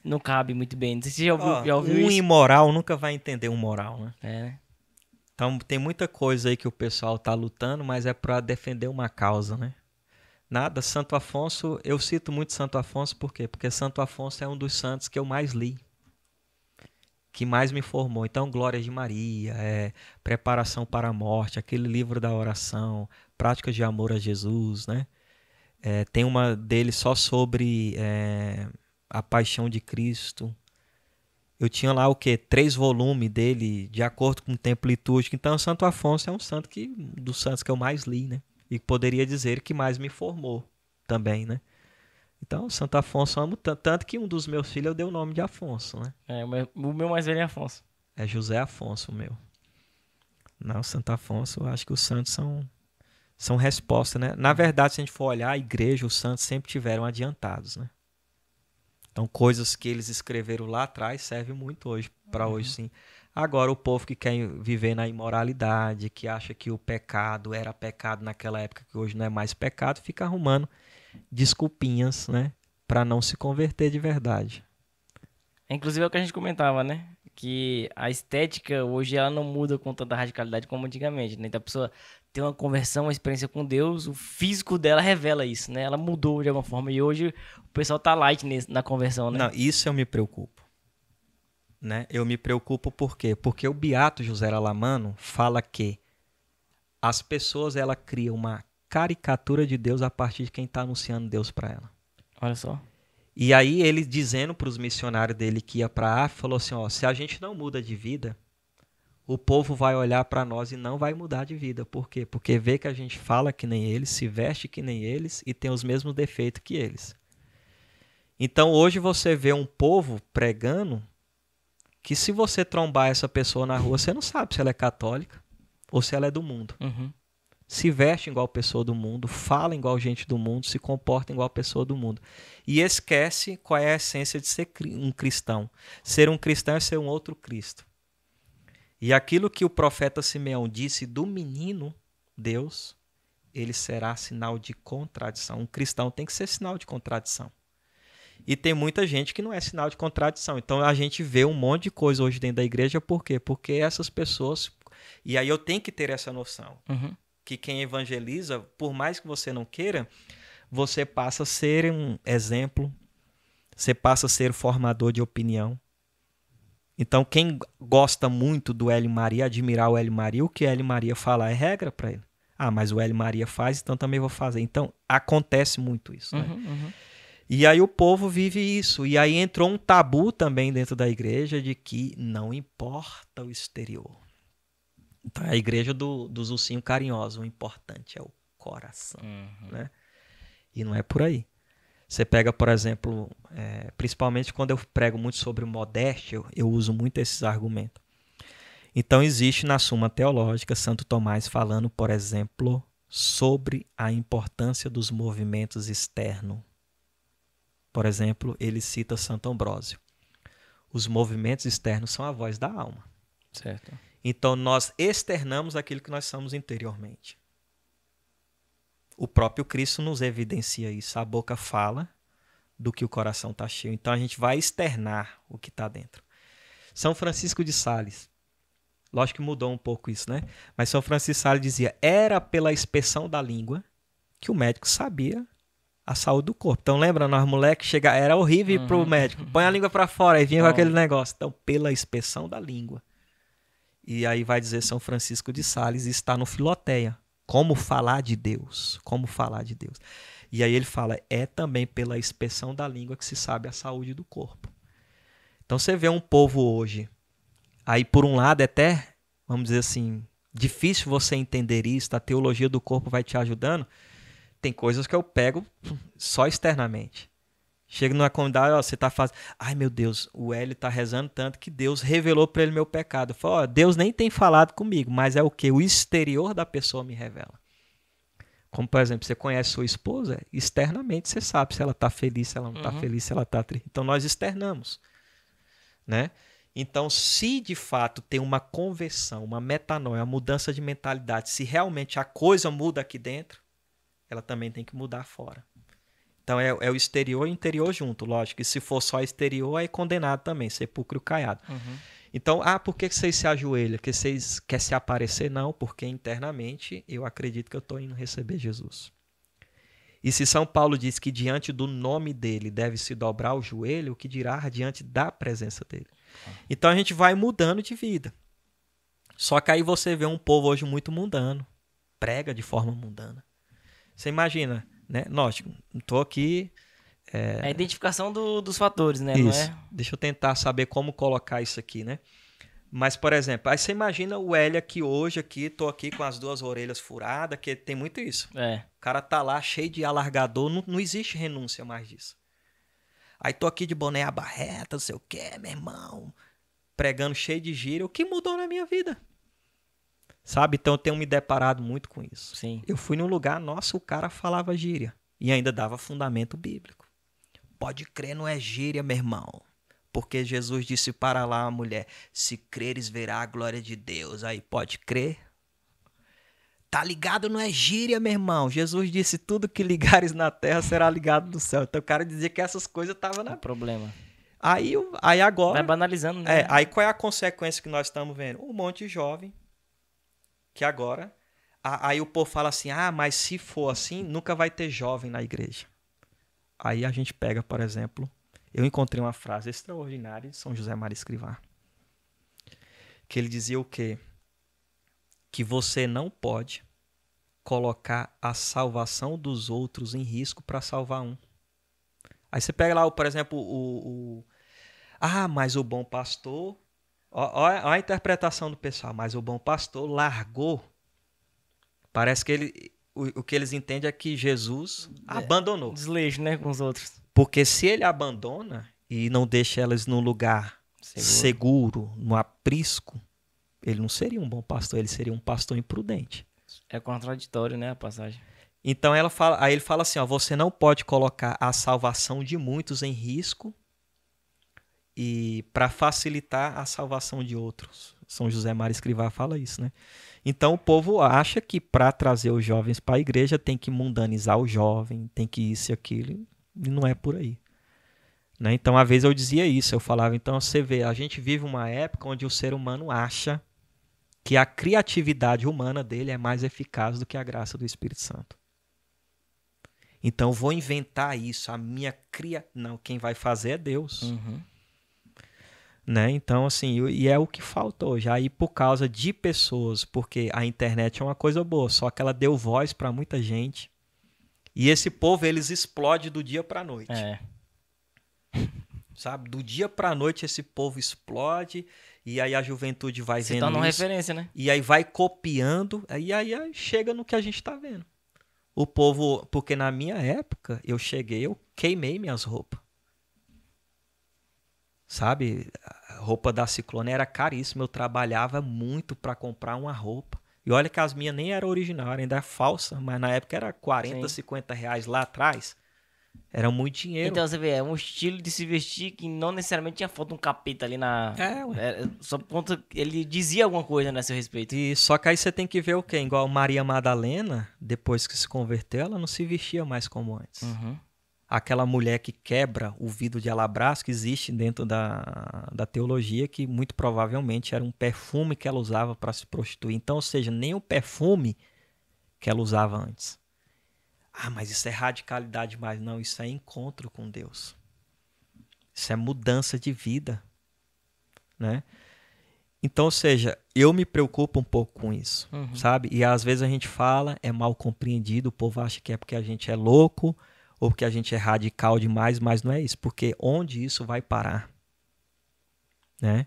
não cabe muito bem. Não sei se você já ouviu, oh, já ouviu um isso. imoral nunca vai entender um moral, né? É, né? Então tem muita coisa aí que o pessoal tá lutando, mas é para defender uma causa, né? Nada, Santo Afonso, eu cito muito Santo Afonso por quê? Porque Santo Afonso é um dos santos que eu mais li, que mais me formou. Então, Glórias de Maria, é, Preparação para a Morte, aquele livro da oração, Práticas de Amor a Jesus, né? É, tem uma dele só sobre é, a paixão de Cristo. Eu tinha lá o quê? Três volumes dele, de acordo com o tempo litúrgico. Então, Santo Afonso é um santo que dos santos que eu mais li, né? E poderia dizer que mais me formou também, né? Então, Santo Afonso amo tanto, tanto que um dos meus filhos eu dei o nome de Afonso, né? É, o meu mais velho é Afonso. É José Afonso, o meu. Não, Santo Afonso, eu acho que os santos são são resposta, né? Na verdade, se a gente for olhar, a igreja, os santos sempre tiveram adiantados, né? Então, coisas que eles escreveram lá atrás servem muito hoje, para uhum. hoje sim. Agora, o povo que quer viver na imoralidade, que acha que o pecado era pecado naquela época, que hoje não é mais pecado, fica arrumando desculpinhas, né? Para não se converter de verdade. Inclusive é o que a gente comentava, né? Que a estética hoje ela não muda com tanta radicalidade como antigamente, né? Então a pessoa ter uma conversão, uma experiência com Deus, o físico dela revela isso, né? Ela mudou de alguma forma e hoje o pessoal tá light nesse, na conversão, né? Não, isso eu me preocupo. Né? Eu me preocupo por quê? Porque o Beato José Alamano fala que as pessoas ela cria uma caricatura de Deus a partir de quem está anunciando Deus para ela. Olha só. E aí ele dizendo para os missionários dele que ia para África, falou assim, ó, se a gente não muda de vida, o povo vai olhar para nós e não vai mudar de vida. Por quê? Porque vê que a gente fala que nem eles, se veste que nem eles e tem os mesmos defeitos que eles. Então hoje você vê um povo pregando que se você trombar essa pessoa na rua, você não sabe se ela é católica ou se ela é do mundo. Uhum. Se veste igual pessoa do mundo, fala igual gente do mundo, se comporta igual pessoa do mundo. E esquece qual é a essência de ser um cristão. Ser um cristão é ser um outro Cristo. E aquilo que o profeta Simeão disse do menino Deus, ele será sinal de contradição. Um cristão tem que ser sinal de contradição. E tem muita gente que não é sinal de contradição. Então a gente vê um monte de coisa hoje dentro da igreja, por quê? Porque essas pessoas. E aí eu tenho que ter essa noção. Uhum. Que quem evangeliza, por mais que você não queira, você passa a ser um exemplo, você passa a ser formador de opinião, então, quem gosta muito do L. Maria, admirar o L. Maria, o que o L. Maria fala é regra para ele. Ah, mas o L. Maria faz, então também vou fazer. Então, acontece muito isso. Né? Uhum, né? uhum. E aí o povo vive isso. E aí entrou um tabu também dentro da igreja de que não importa o exterior. Então, é a igreja do, dos ursinhos carinhosos, o importante é o coração, uhum. né? E não é por aí. Você pega, por exemplo, é, principalmente quando eu prego muito sobre modéstia, eu, eu uso muito esses argumentos. Então, existe na Suma Teológica Santo Tomás falando, por exemplo, sobre a importância dos movimentos externos. Por exemplo, ele cita Santo Ambrósio. Os movimentos externos são a voz da alma. Certo. Então, nós externamos aquilo que nós somos interiormente. O próprio Cristo nos evidencia isso. A boca fala do que o coração está cheio. Então a gente vai externar o que está dentro. São Francisco de Sales. Lógico que mudou um pouco isso, né? Mas São Francisco de Sales dizia: era pela inspeção da língua que o médico sabia a saúde do corpo. Então lembra, nós moleques chega, era horrível uhum. o médico. Põe a língua para fora e vinha com aquele negócio. Então, pela inspeção da língua. E aí vai dizer São Francisco de Sales, está no Filoteia. Como falar de Deus? Como falar de Deus? E aí ele fala: é também pela inspeção da língua que se sabe a saúde do corpo. Então você vê um povo hoje, aí por um lado é até, vamos dizer assim, difícil você entender isso, a teologia do corpo vai te ajudando. Tem coisas que eu pego só externamente. Chega numa comunidade, ó, você tá fazendo. Ai meu Deus, o Hélio tá rezando tanto que Deus revelou para ele meu pecado. Fala, ó, Deus nem tem falado comigo, mas é o que? O exterior da pessoa me revela. Como, por exemplo, você conhece sua esposa, externamente você sabe se ela tá feliz, se ela não tá uhum. tá feliz, se ela tá triste. Então nós externamos. Né? Então, se de fato tem uma conversão, uma metanoia, uma mudança de mentalidade, se realmente a coisa muda aqui dentro, ela também tem que mudar fora. Então é, é o exterior e o interior junto, lógico. E se for só exterior, é condenado também, sepulcro caiado. Uhum. Então, ah, por que vocês se ajoelham? Que vocês querem se aparecer? Não, porque internamente eu acredito que eu estou indo receber Jesus. E se São Paulo diz que diante do nome dele deve se dobrar o joelho, o que dirá diante da presença dele? Ah. Então a gente vai mudando de vida. Só que aí você vê um povo hoje muito mundano, prega de forma mundana. Você imagina, né? Lógico, estou aqui. É, é... a identificação do, dos fatores, né? Isso. É... Deixa eu tentar saber como colocar isso aqui, né? Mas, por exemplo, aí você imagina o Hélio aqui hoje, aqui, tô aqui com as duas orelhas furadas, que tem muito isso. É. O cara tá lá cheio de alargador, não, não existe renúncia mais disso. Aí tô aqui de boné à barreta, não sei o quê, meu irmão, pregando cheio de giro, O que mudou na minha vida? Sabe? Então eu tenho me deparado muito com isso. Sim. Eu fui num lugar, nossa, o cara falava gíria. E ainda dava fundamento bíblico. Pode crer, não é gíria, meu irmão. Porque Jesus disse para lá a mulher: se creres, verá a glória de Deus. Aí, pode crer? Tá ligado não é gíria, meu irmão. Jesus disse: tudo que ligares na terra será ligado no céu. Então o cara dizia que essas coisas estavam na. É problema. Aí, aí agora. Vai banalizando, né? É, aí qual é a consequência que nós estamos vendo? Um monte de jovem que agora. aí o povo fala assim: ah, mas se for assim, nunca vai ter jovem na igreja. Aí a gente pega, por exemplo, eu encontrei uma frase extraordinária de São José Maria Escrivá. Que ele dizia o quê? Que você não pode colocar a salvação dos outros em risco para salvar um. Aí você pega lá, por exemplo, o, o. Ah, mas o bom pastor Olha a interpretação do pessoal, mas o bom pastor largou. Parece que ele, o, o que eles entendem é que Jesus é, abandonou. Desleixo, né, com os outros. Porque se ele abandona e não deixa elas num lugar seguro, seguro no aprisco, ele não seria um bom pastor, ele seria um pastor imprudente. É contraditório, né, a passagem. Então ela fala, aí ele fala assim, ó, você não pode colocar a salvação de muitos em risco e para facilitar a salvação de outros. São José Maria Escrivá fala isso, né? Então o povo acha que para trazer os jovens para a igreja tem que mundanizar o jovem, tem que isso e aquilo, e não é por aí. Né? Então, às vezes eu dizia isso, eu falava, então você vê, a gente vive uma época onde o ser humano acha que a criatividade humana dele é mais eficaz do que a graça do Espírito Santo. Então vou inventar isso, a minha cria, não, quem vai fazer é Deus. Uhum. Né? Então, assim, e é o que faltou já. E por causa de pessoas, porque a internet é uma coisa boa, só que ela deu voz para muita gente. E esse povo, eles explode do dia para noite. É. Sabe? Do dia para noite esse povo explode e aí a juventude vai Se vendo tá isso. referência, né? E aí vai copiando, e aí, aí chega no que a gente tá vendo. O povo, porque na minha época, eu cheguei, eu queimei minhas roupas sabe? roupa da Ciclone era caríssima. Eu trabalhava muito para comprar uma roupa. E olha que as minhas nem era original, era ainda é falsa, mas na época era 40, Sim. 50 reais lá atrás. Era muito dinheiro. Então você vê, é um estilo de se vestir que não necessariamente tinha foto de um capeta ali na. É, ué. É, só ponto. Ele dizia alguma coisa nesse né, a seu respeito. E só que aí você tem que ver o quê? Igual Maria Madalena, depois que se converteu, ela não se vestia mais como antes. Uhum aquela mulher que quebra o vidro de alabastro que existe dentro da, da teologia, que muito provavelmente era um perfume que ela usava para se prostituir. Então, ou seja, nem o perfume que ela usava antes. Ah, mas isso é radicalidade demais. Não, isso é encontro com Deus. Isso é mudança de vida. Né? Então, ou seja, eu me preocupo um pouco com isso, uhum. sabe? E às vezes a gente fala, é mal compreendido, o povo acha que é porque a gente é louco, ou porque a gente é radical demais, mas não é isso, porque onde isso vai parar? Né?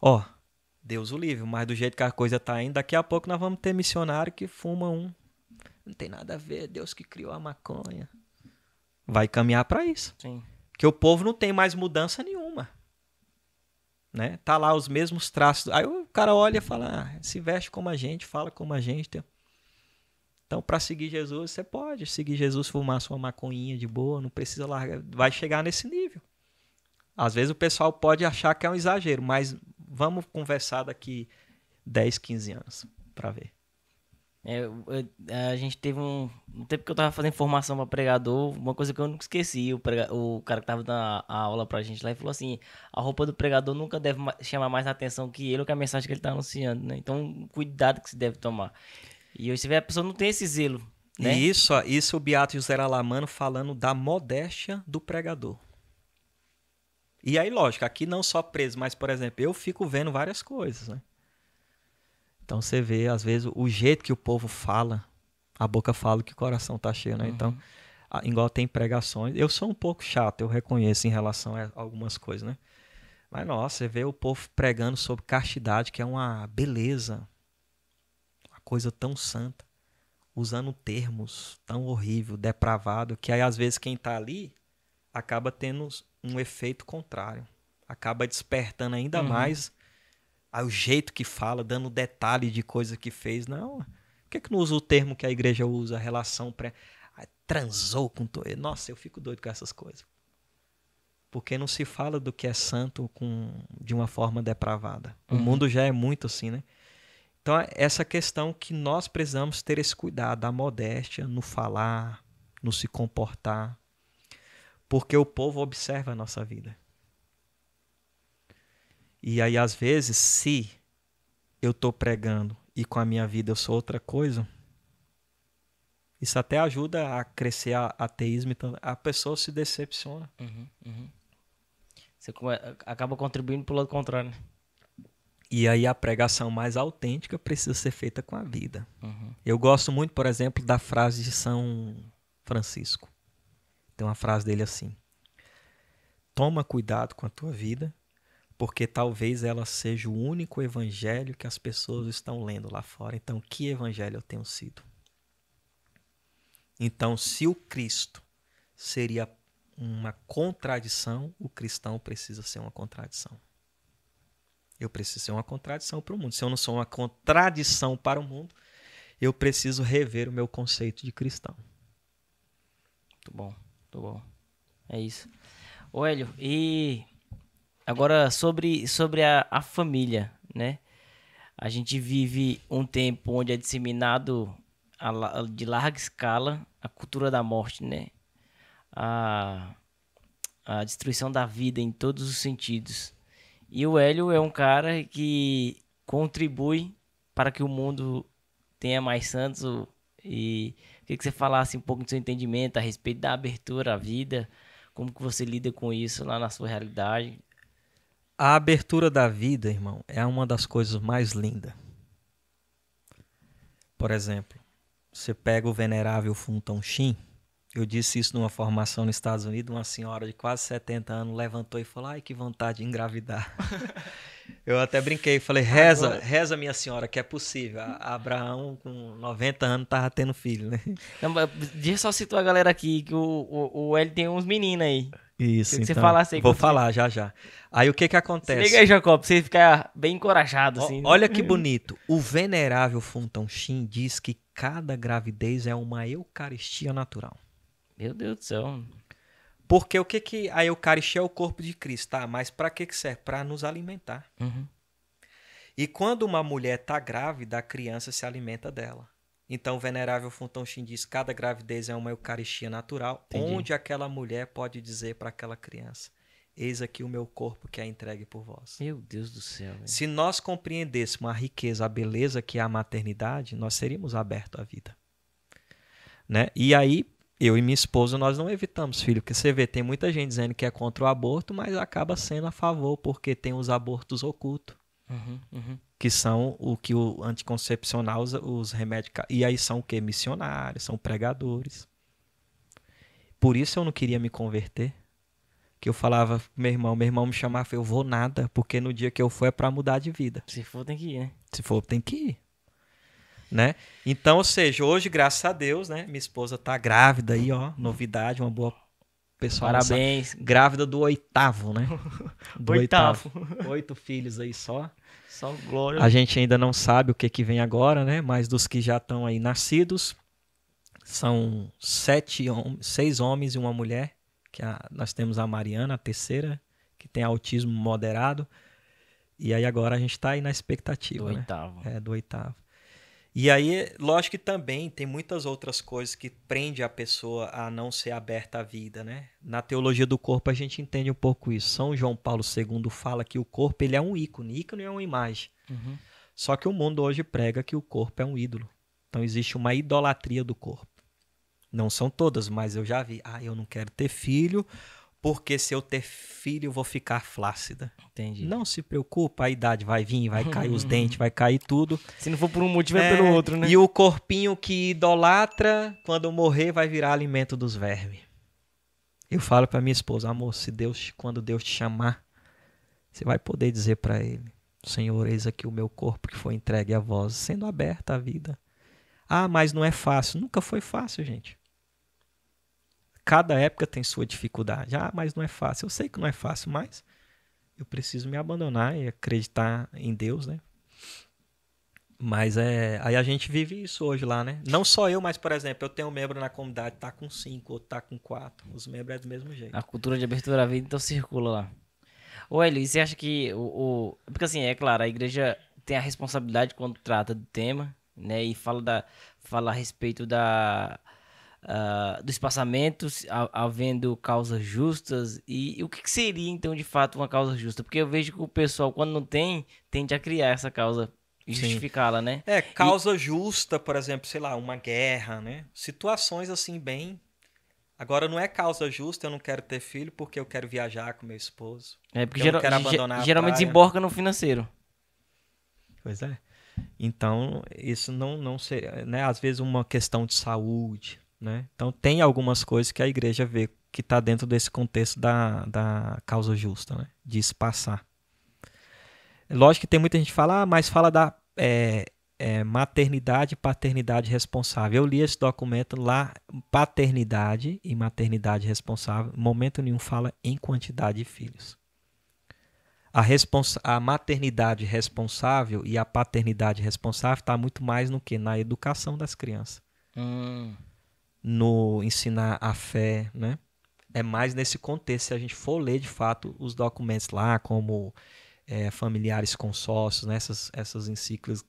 Ó, Deus o livre, mas do jeito que a coisa tá indo, daqui a pouco nós vamos ter missionário que fuma um. Não tem nada a ver, Deus que criou a maconha. Vai caminhar para isso. Sim. Que o povo não tem mais mudança nenhuma. Né? Tá lá os mesmos traços. Aí o cara olha e fala, ah, se veste como a gente, fala como a gente. Tem... Então, para seguir Jesus, você pode seguir Jesus, fumar sua maconhinha de boa, não precisa largar, vai chegar nesse nível. Às vezes o pessoal pode achar que é um exagero, mas vamos conversar daqui 10, 15 anos para ver. É, a gente teve um. No tempo que eu tava fazendo formação para pregador, uma coisa que eu nunca esqueci, o, prega, o cara que tava dando a, a aula pra gente lá, falou assim: a roupa do pregador nunca deve chamar mais atenção que ele ou que a mensagem que ele tá anunciando, né? Então, cuidado que se deve tomar. E hoje você vê a pessoa não tem esse zelo. Né? E isso, isso o Beato José Alamano falando da modéstia do pregador. E aí, lógico, aqui não só preso, mas, por exemplo, eu fico vendo várias coisas, né? Então você vê, às vezes, o jeito que o povo fala, a boca fala que o coração tá cheio, né? Então, uhum. Então, igual tem pregações. Eu sou um pouco chato, eu reconheço em relação a algumas coisas, né? Mas, nossa, você vê o povo pregando sobre castidade, que é uma beleza coisa tão santa, usando termos tão horrível, depravado, que aí às vezes quem está ali acaba tendo um efeito contrário. Acaba despertando ainda uhum. mais o jeito que fala, dando detalhe de coisa que fez. Não, por que, que não usa o termo que a igreja usa, a relação pré... transou com... To... Nossa, eu fico doido com essas coisas. Porque não se fala do que é santo com de uma forma depravada. Uhum. O mundo já é muito assim, né? Então, é essa questão que nós precisamos ter esse cuidado, a modéstia no falar, no se comportar, porque o povo observa a nossa vida. E aí, às vezes, se eu estou pregando e com a minha vida eu sou outra coisa, isso até ajuda a crescer a ateísmo. Então a pessoa se decepciona. Uhum, uhum. Você acaba contribuindo para o lado contrário, né? E aí a pregação mais autêntica precisa ser feita com a vida. Uhum. Eu gosto muito, por exemplo, da frase de São Francisco. Tem uma frase dele assim: Toma cuidado com a tua vida, porque talvez ela seja o único evangelho que as pessoas estão lendo lá fora. Então, que evangelho eu tenho sido? Então, se o Cristo seria uma contradição, o cristão precisa ser uma contradição. Eu preciso ser uma contradição para o mundo. Se eu não sou uma contradição para o mundo, eu preciso rever o meu conceito de cristão. Muito bom, muito bom. É isso. Ô, Hélio, e agora sobre, sobre a, a família, né? A gente vive um tempo onde é disseminado a, a, de larga escala a cultura da morte, né? A, a destruição da vida em todos os sentidos. E o Hélio é um cara que contribui para que o mundo tenha mais santos. E queria que você falasse um pouco do seu entendimento a respeito da abertura à vida, como que você lida com isso lá na sua realidade. A abertura da vida, irmão, é uma das coisas mais lindas. Por exemplo, você pega o venerável Funtão Shin, eu disse isso numa formação nos Estados Unidos. Uma senhora de quase 70 anos levantou e falou: Ai, que vontade de engravidar. Eu até brinquei, falei, reza, Agora... reza minha senhora, que é possível. A Abraão, com 90 anos, tava tendo filho, né? Não, deixa só citar a galera aqui, que o, o, o tem uns meninos aí. Isso, que então, você falasse aí Vou falar, já, já. Aí o que que acontece? Se liga aí, Jacob, pra você ficar bem encorajado, o, assim, né? olha que bonito. O venerável Funtão Shin diz que cada gravidez é uma eucaristia natural. Meu Deus do céu. Porque o que que a Eucaristia é o corpo de Cristo, tá? Mas para que que serve? Para nos alimentar. Uhum. E quando uma mulher está grávida, a criança se alimenta dela. Então, o venerável Funtonchim diz: cada gravidez é uma Eucaristia natural, Entendi. onde aquela mulher pode dizer para aquela criança: Eis aqui o meu corpo que é entregue por vós. Meu Deus do céu. Meu. Se nós compreendêssemos a riqueza, a beleza que é a maternidade, nós seríamos abertos à vida. Né? E aí, eu e minha esposa, nós não evitamos, filho, porque você vê, tem muita gente dizendo que é contra o aborto, mas acaba sendo a favor, porque tem os abortos ocultos, uhum, uhum. que são o que o anticoncepcional, os, os remédios, e aí são o que? Missionários, são pregadores. Por isso eu não queria me converter, que eu falava, meu irmão, meu irmão me chamava, eu vou nada, porque no dia que eu for é pra mudar de vida. Se for, tem que ir, né? Se for, tem que ir né? Então, ou seja, hoje, graças a Deus, né? Minha esposa tá grávida aí, ó. Novidade, uma boa pessoal. Parabéns. Grávida do oitavo, né? Do oitavo. oitavo. Oito filhos aí só. Só glória. A gente ainda não sabe o que, que vem agora, né? Mas dos que já estão aí nascidos, são sete, hom seis homens e uma mulher. Que a, nós temos a Mariana, a terceira, que tem autismo moderado. E aí agora a gente tá aí na expectativa. Do né? oitavo. É, do oitavo. E aí, lógico que também tem muitas outras coisas que prende a pessoa a não ser aberta à vida, né? Na teologia do corpo a gente entende um pouco isso. São João Paulo II fala que o corpo ele é um ícone, ícone é uma imagem. Uhum. Só que o mundo hoje prega que o corpo é um ídolo. Então existe uma idolatria do corpo. Não são todas, mas eu já vi. Ah, eu não quero ter filho porque se eu ter filho eu vou ficar flácida. Entendi. Não se preocupa, a idade vai vir, vai cair os dentes, vai cair tudo. Se não for por um motivo, é, é pelo outro, né? E o corpinho que idolatra, quando morrer, vai virar alimento dos vermes. Eu falo para minha esposa, amor, se Deus, quando Deus te chamar, você vai poder dizer para ele, Senhor, eis aqui o meu corpo que foi entregue a vós, sendo aberta a vida. Ah, mas não é fácil. Nunca foi fácil, gente. Cada época tem sua dificuldade. Ah, mas não é fácil. Eu sei que não é fácil, mas eu preciso me abandonar e acreditar em Deus, né? Mas é, aí a gente vive isso hoje lá, né? Não só eu, mas por exemplo, eu tenho um membro na comunidade, tá com cinco, outro tá com quatro. Os membros é do mesmo jeito. A cultura de abertura à vida então circula lá. Ô, Eli, você acha que o, o, Porque assim, é claro, a igreja tem a responsabilidade quando trata do tema, né? E fala, da, fala a respeito da, uh, ah, do espaçamento, havendo causas justas? E, e o que, que, seria, então, de fato, uma causa justa? Porque eu vejo que o pessoal, quando não tem, tende a criar essa causa e justificá-la, né? É, causa e... justa, por exemplo, sei lá, uma guerra, né? Situações assim, bem Agora não é causa justa, eu não quero ter filho porque eu quero viajar com meu esposo. É porque eu quero abandonar geralmente desemborca no financeiro. Pois é. Então, isso não não ser, né, às vezes uma questão de saúde, né? Então tem algumas coisas que a igreja vê que está dentro desse contexto da, da causa justa, né? de espaçar. É lógico que tem muita gente que fala, ah, mas fala da é, é, maternidade e paternidade responsável. Eu li esse documento lá, paternidade e maternidade responsável, momento nenhum fala em quantidade de filhos. A, responsa a maternidade responsável e a paternidade responsável está muito mais no que? Na educação das crianças. Hum no ensinar a fé, né? É mais nesse contexto, se a gente for ler de fato os documentos lá, como é, familiares consórcios, né? essas, essas encíclicas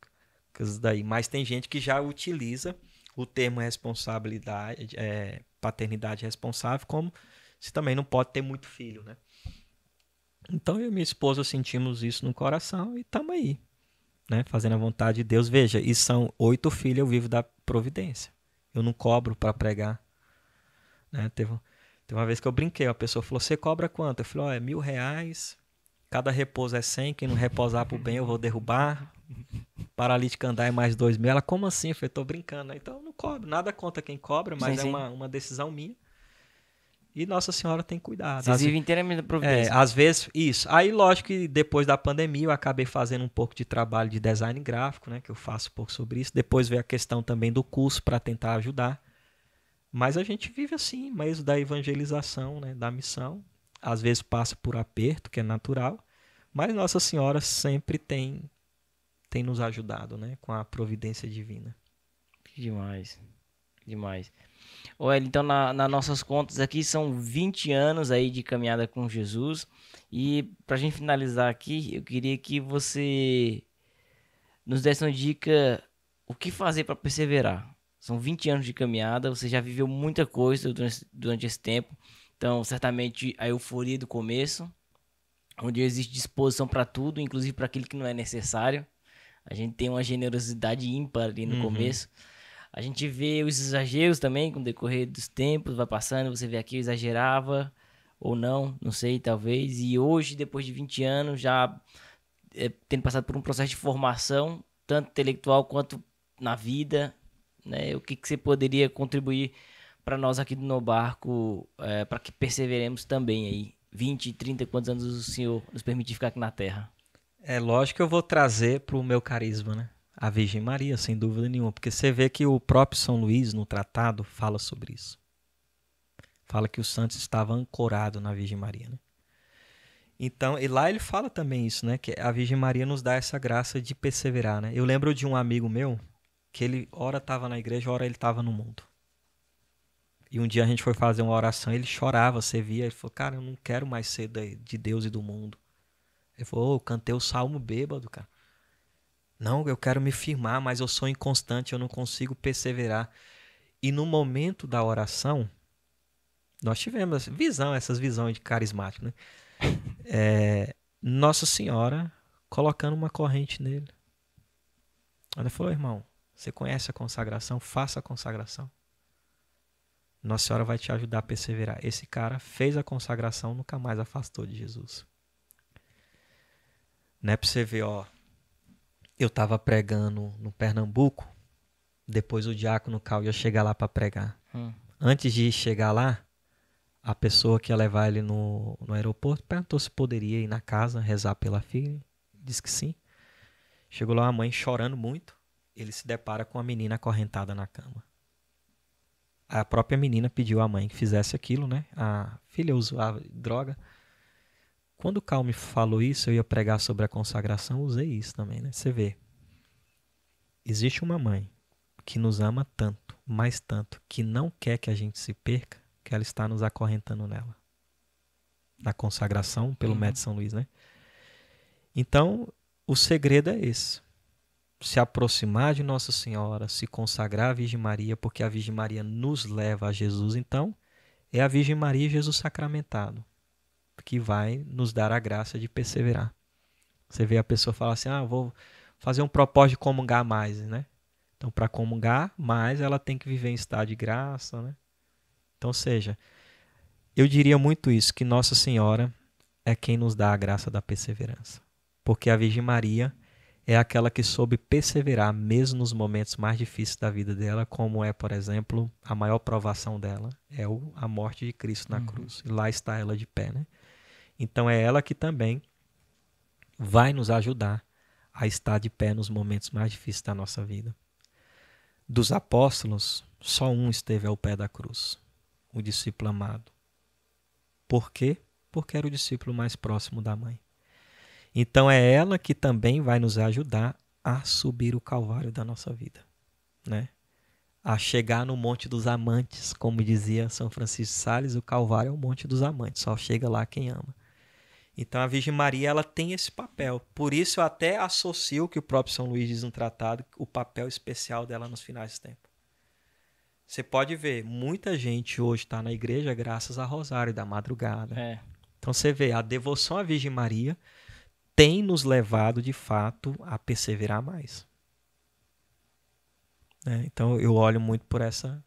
daí. Mas tem gente que já utiliza o termo responsabilidade, é, paternidade responsável, como se também não pode ter muito filho, né? Então eu e minha esposa sentimos isso no coração e estamos aí, né? Fazendo a vontade de Deus. Veja, e são oito filhos, eu vivo da providência. Eu não cobro para pregar. Né? Teve, teve uma vez que eu brinquei, a pessoa falou: Você cobra quanto? Eu falei: Ó, oh, é mil reais, cada repouso é cem, quem não repousar pro bem eu vou derrubar. Paralítica andar é mais dois mil. Ela, como assim? Eu falei: Tô brincando. Né? Então eu não cobro, nada conta quem cobra, mas sim, é sim. é uma, uma decisão minha. E Nossa Senhora tem cuidado. Vocês vivem inteiramente na é, providência. É, às vezes, isso. Aí, lógico que depois da pandemia, eu acabei fazendo um pouco de trabalho de design gráfico, né? Que eu faço um pouco sobre isso. Depois veio a questão também do curso para tentar ajudar. Mas a gente vive assim, mesmo da evangelização, né? Da missão. Às vezes passa por aperto, que é natural. Mas Nossa Senhora sempre tem, tem nos ajudado, né? Com a providência divina. Que demais. Demais. Olha, então na, nas nossas contas aqui são 20 anos aí de caminhada com Jesus. E para a gente finalizar aqui, eu queria que você nos desse uma dica o que fazer para perseverar. São 20 anos de caminhada, você já viveu muita coisa durante, durante esse tempo. Então, certamente a euforia do começo, onde existe disposição para tudo, inclusive para aquilo que não é necessário. A gente tem uma generosidade ímpar ali no uhum. começo. A gente vê os exageros também com o decorrer dos tempos, vai passando, você vê aqui eu exagerava ou não, não sei, talvez. E hoje, depois de 20 anos, já é, tendo passado por um processo de formação, tanto intelectual quanto na vida, né? O que, que você poderia contribuir para nós aqui do No Barco, é, eh, para que perseveremos também aí? 20, 30, quantos anos o senhor nos permitir ficar aqui na Terra? É lógico que eu vou trazer para o meu carisma, né? a Virgem Maria, sem dúvida nenhuma, porque você vê que o próprio São Luís, no tratado, fala sobre isso. Fala que o santo estava ancorado na Virgem Maria. Né? Então, e lá ele fala também isso, né? Que a Virgem Maria nos dá essa graça de perseverar, né? Eu lembro de um amigo meu que ele ora estava na igreja, ora ele estava no mundo. E um dia a gente foi fazer uma oração, ele chorava, você via, ele falou, cara, eu não quero mais ser de Deus e do mundo. Ele falou, oh, eu cantei o salmo bêbado, cara. Não, eu quero me firmar, mas eu sou inconstante, eu não consigo perseverar. E no momento da oração, nós tivemos visão, essas visões de carismático, né? É, Nossa Senhora colocando uma corrente nele. Ela falou, irmão, você conhece a consagração? Faça a consagração. Nossa Senhora vai te ajudar a perseverar. Esse cara fez a consagração, nunca mais afastou de Jesus. Não é pra você ver, ó, eu estava pregando no Pernambuco. Depois o diácono Cal ia chegar lá para pregar. Hum. Antes de chegar lá, a pessoa que ia levar ele no, no aeroporto perguntou se poderia ir na casa rezar pela filha. Disse que sim. Chegou lá a mãe chorando muito. Ele se depara com a menina acorrentada na cama. A própria menina pediu à mãe que fizesse aquilo, né? A filha usava droga. Quando o Calme falou isso, eu ia pregar sobre a consagração, usei isso também, né? Você vê. Existe uma mãe que nos ama tanto, mais tanto, que não quer que a gente se perca, que ela está nos acorrentando nela. Na consagração pelo uhum. Médio São Luís, né? Então, o segredo é esse se aproximar de Nossa Senhora, se consagrar à Virgem Maria, porque a Virgem Maria nos leva a Jesus, então é a Virgem Maria e Jesus sacramentado que vai nos dar a graça de perseverar. Você vê a pessoa falar assim: ah, vou fazer um propósito de comungar mais, né? Então, para comungar mais, ela tem que viver em estado de graça, né? Então, seja, eu diria muito isso, que Nossa Senhora é quem nos dá a graça da perseverança. Porque a Virgem Maria é aquela que soube perseverar mesmo nos momentos mais difíceis da vida dela, como é, por exemplo, a maior provação dela, é a morte de Cristo na uhum. cruz. E lá está ela de pé, né? Então é ela que também vai nos ajudar a estar de pé nos momentos mais difíceis da nossa vida. Dos apóstolos, só um esteve ao pé da cruz, o discípulo amado. Por quê? Porque era o discípulo mais próximo da mãe. Então é ela que também vai nos ajudar a subir o calvário da nossa vida, né? A chegar no Monte dos Amantes, como dizia São Francisco de Sales, o Calvário é o Monte dos Amantes, só chega lá quem ama. Então a Virgem Maria ela tem esse papel. Por isso eu até associo que o próprio São Luís diz no tratado o papel especial dela nos finais de tempo. Você pode ver, muita gente hoje está na igreja graças a Rosário da madrugada. É. Então você vê, a devoção à Virgem Maria tem nos levado de fato a perseverar mais. É, então eu olho muito por essa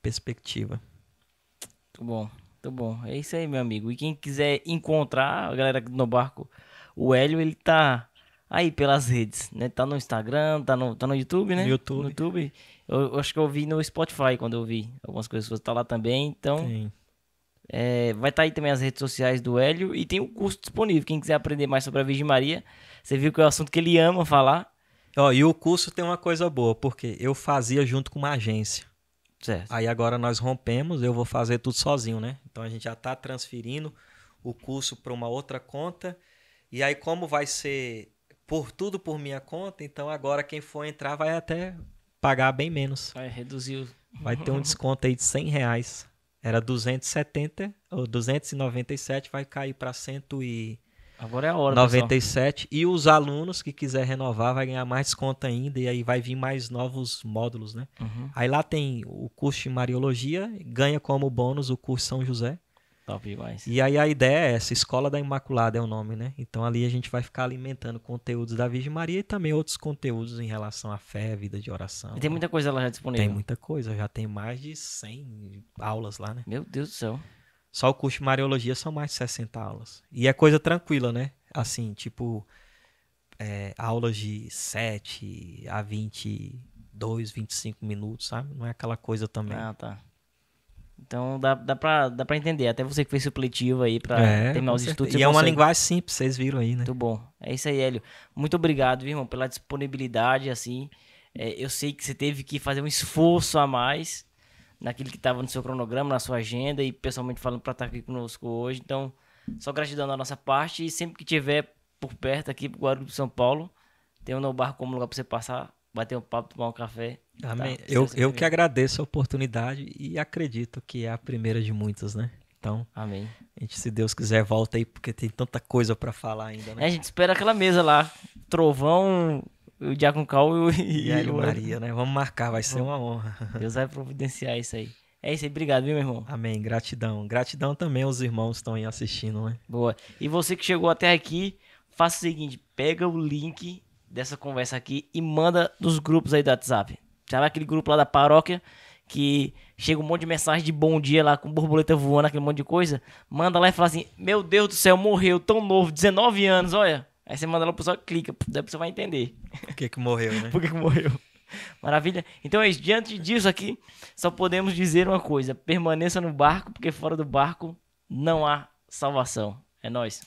perspectiva. Muito bom. Muito bom. É isso aí, meu amigo. E quem quiser encontrar a galera aqui no barco, o Hélio, ele tá aí pelas redes, né? Tá no Instagram, tá no, tá no YouTube, né? YouTube. No YouTube. Eu, eu acho que eu vi no Spotify quando eu vi algumas coisas você Tá lá também, então... Sim. É, vai estar tá aí também as redes sociais do Hélio e tem o um curso disponível. Quem quiser aprender mais sobre a Virgem Maria, você viu que é o um assunto que ele ama falar. Ó, e o curso tem uma coisa boa, porque eu fazia junto com uma agência. Certo. Aí agora nós rompemos, eu vou fazer tudo sozinho, né? Então a gente já está transferindo o curso para uma outra conta. E aí, como vai ser por tudo por minha conta, então agora quem for entrar vai até pagar bem menos. Vai reduzir. O... Vai ter um desconto aí de 100 reais. Era 270 ou 297, vai cair para 100 e... Agora é a hora, 97 pessoal. e os alunos que quiser renovar vai ganhar mais desconto ainda e aí vai vir mais novos módulos, né? Uhum. Aí lá tem o curso de Mariologia, ganha como bônus o curso São José. Top demais. E aí a ideia é essa, Escola da Imaculada é o nome, né? Então ali a gente vai ficar alimentando conteúdos da Virgem Maria e também outros conteúdos em relação à fé, vida de oração. E tem muita coisa lá já disponível. Tem muita coisa, já tem mais de 100 aulas lá, né? Meu Deus do céu. Só o curso de Mariologia são mais de 60 aulas. E é coisa tranquila, né? Assim, tipo, é, aulas de 7 a 22, 25 minutos, sabe? Não é aquela coisa também. Ah, tá. Então dá, dá, pra, dá pra entender. Até você que fez supletivo aí pra é, terminar os estudos. E é consegue. uma linguagem simples, vocês viram aí, né? Muito bom. É isso aí, Hélio. Muito obrigado, irmão, pela disponibilidade, assim. É, eu sei que você teve que fazer um esforço a mais naquilo que estava no seu cronograma, na sua agenda e pessoalmente falando para estar aqui conosco hoje. Então, só gratidão da nossa parte e sempre que tiver por perto aqui pro Guarulhos São Paulo, tem um bar como lugar para você passar, bater um papo, tomar um café. Tá? Amém. Tá, eu, eu que agradeço a oportunidade e acredito que é a primeira de muitas, né? Então, Amém. a gente, se Deus quiser, volta aí, porque tem tanta coisa para falar ainda, né? É, a gente espera aquela mesa lá. Trovão, o Diácono Cal e, e, Maria, né? Vamos marcar, vai ser uma honra. Deus vai providenciar isso aí. É isso aí, obrigado, viu, meu irmão? Amém, gratidão. Gratidão também aos irmãos que estão aí assistindo, né? Boa. E você que chegou até aqui, faça o seguinte, pega o link dessa conversa aqui e manda nos grupos aí do WhatsApp. Sabe aquele grupo lá da paróquia que chega um monte de mensagem de bom dia lá com borboleta voando, aquele monte de coisa? Manda lá e fala assim: Meu Deus do céu, morreu tão novo, 19 anos, olha. Aí você manda lá, o pessoal clica, daí a pessoa vai entender. Por que que morreu, né? Por que que morreu. Maravilha? Então é isso. Diante disso aqui, só podemos dizer uma coisa. Permaneça no barco, porque fora do barco não há salvação. É nós.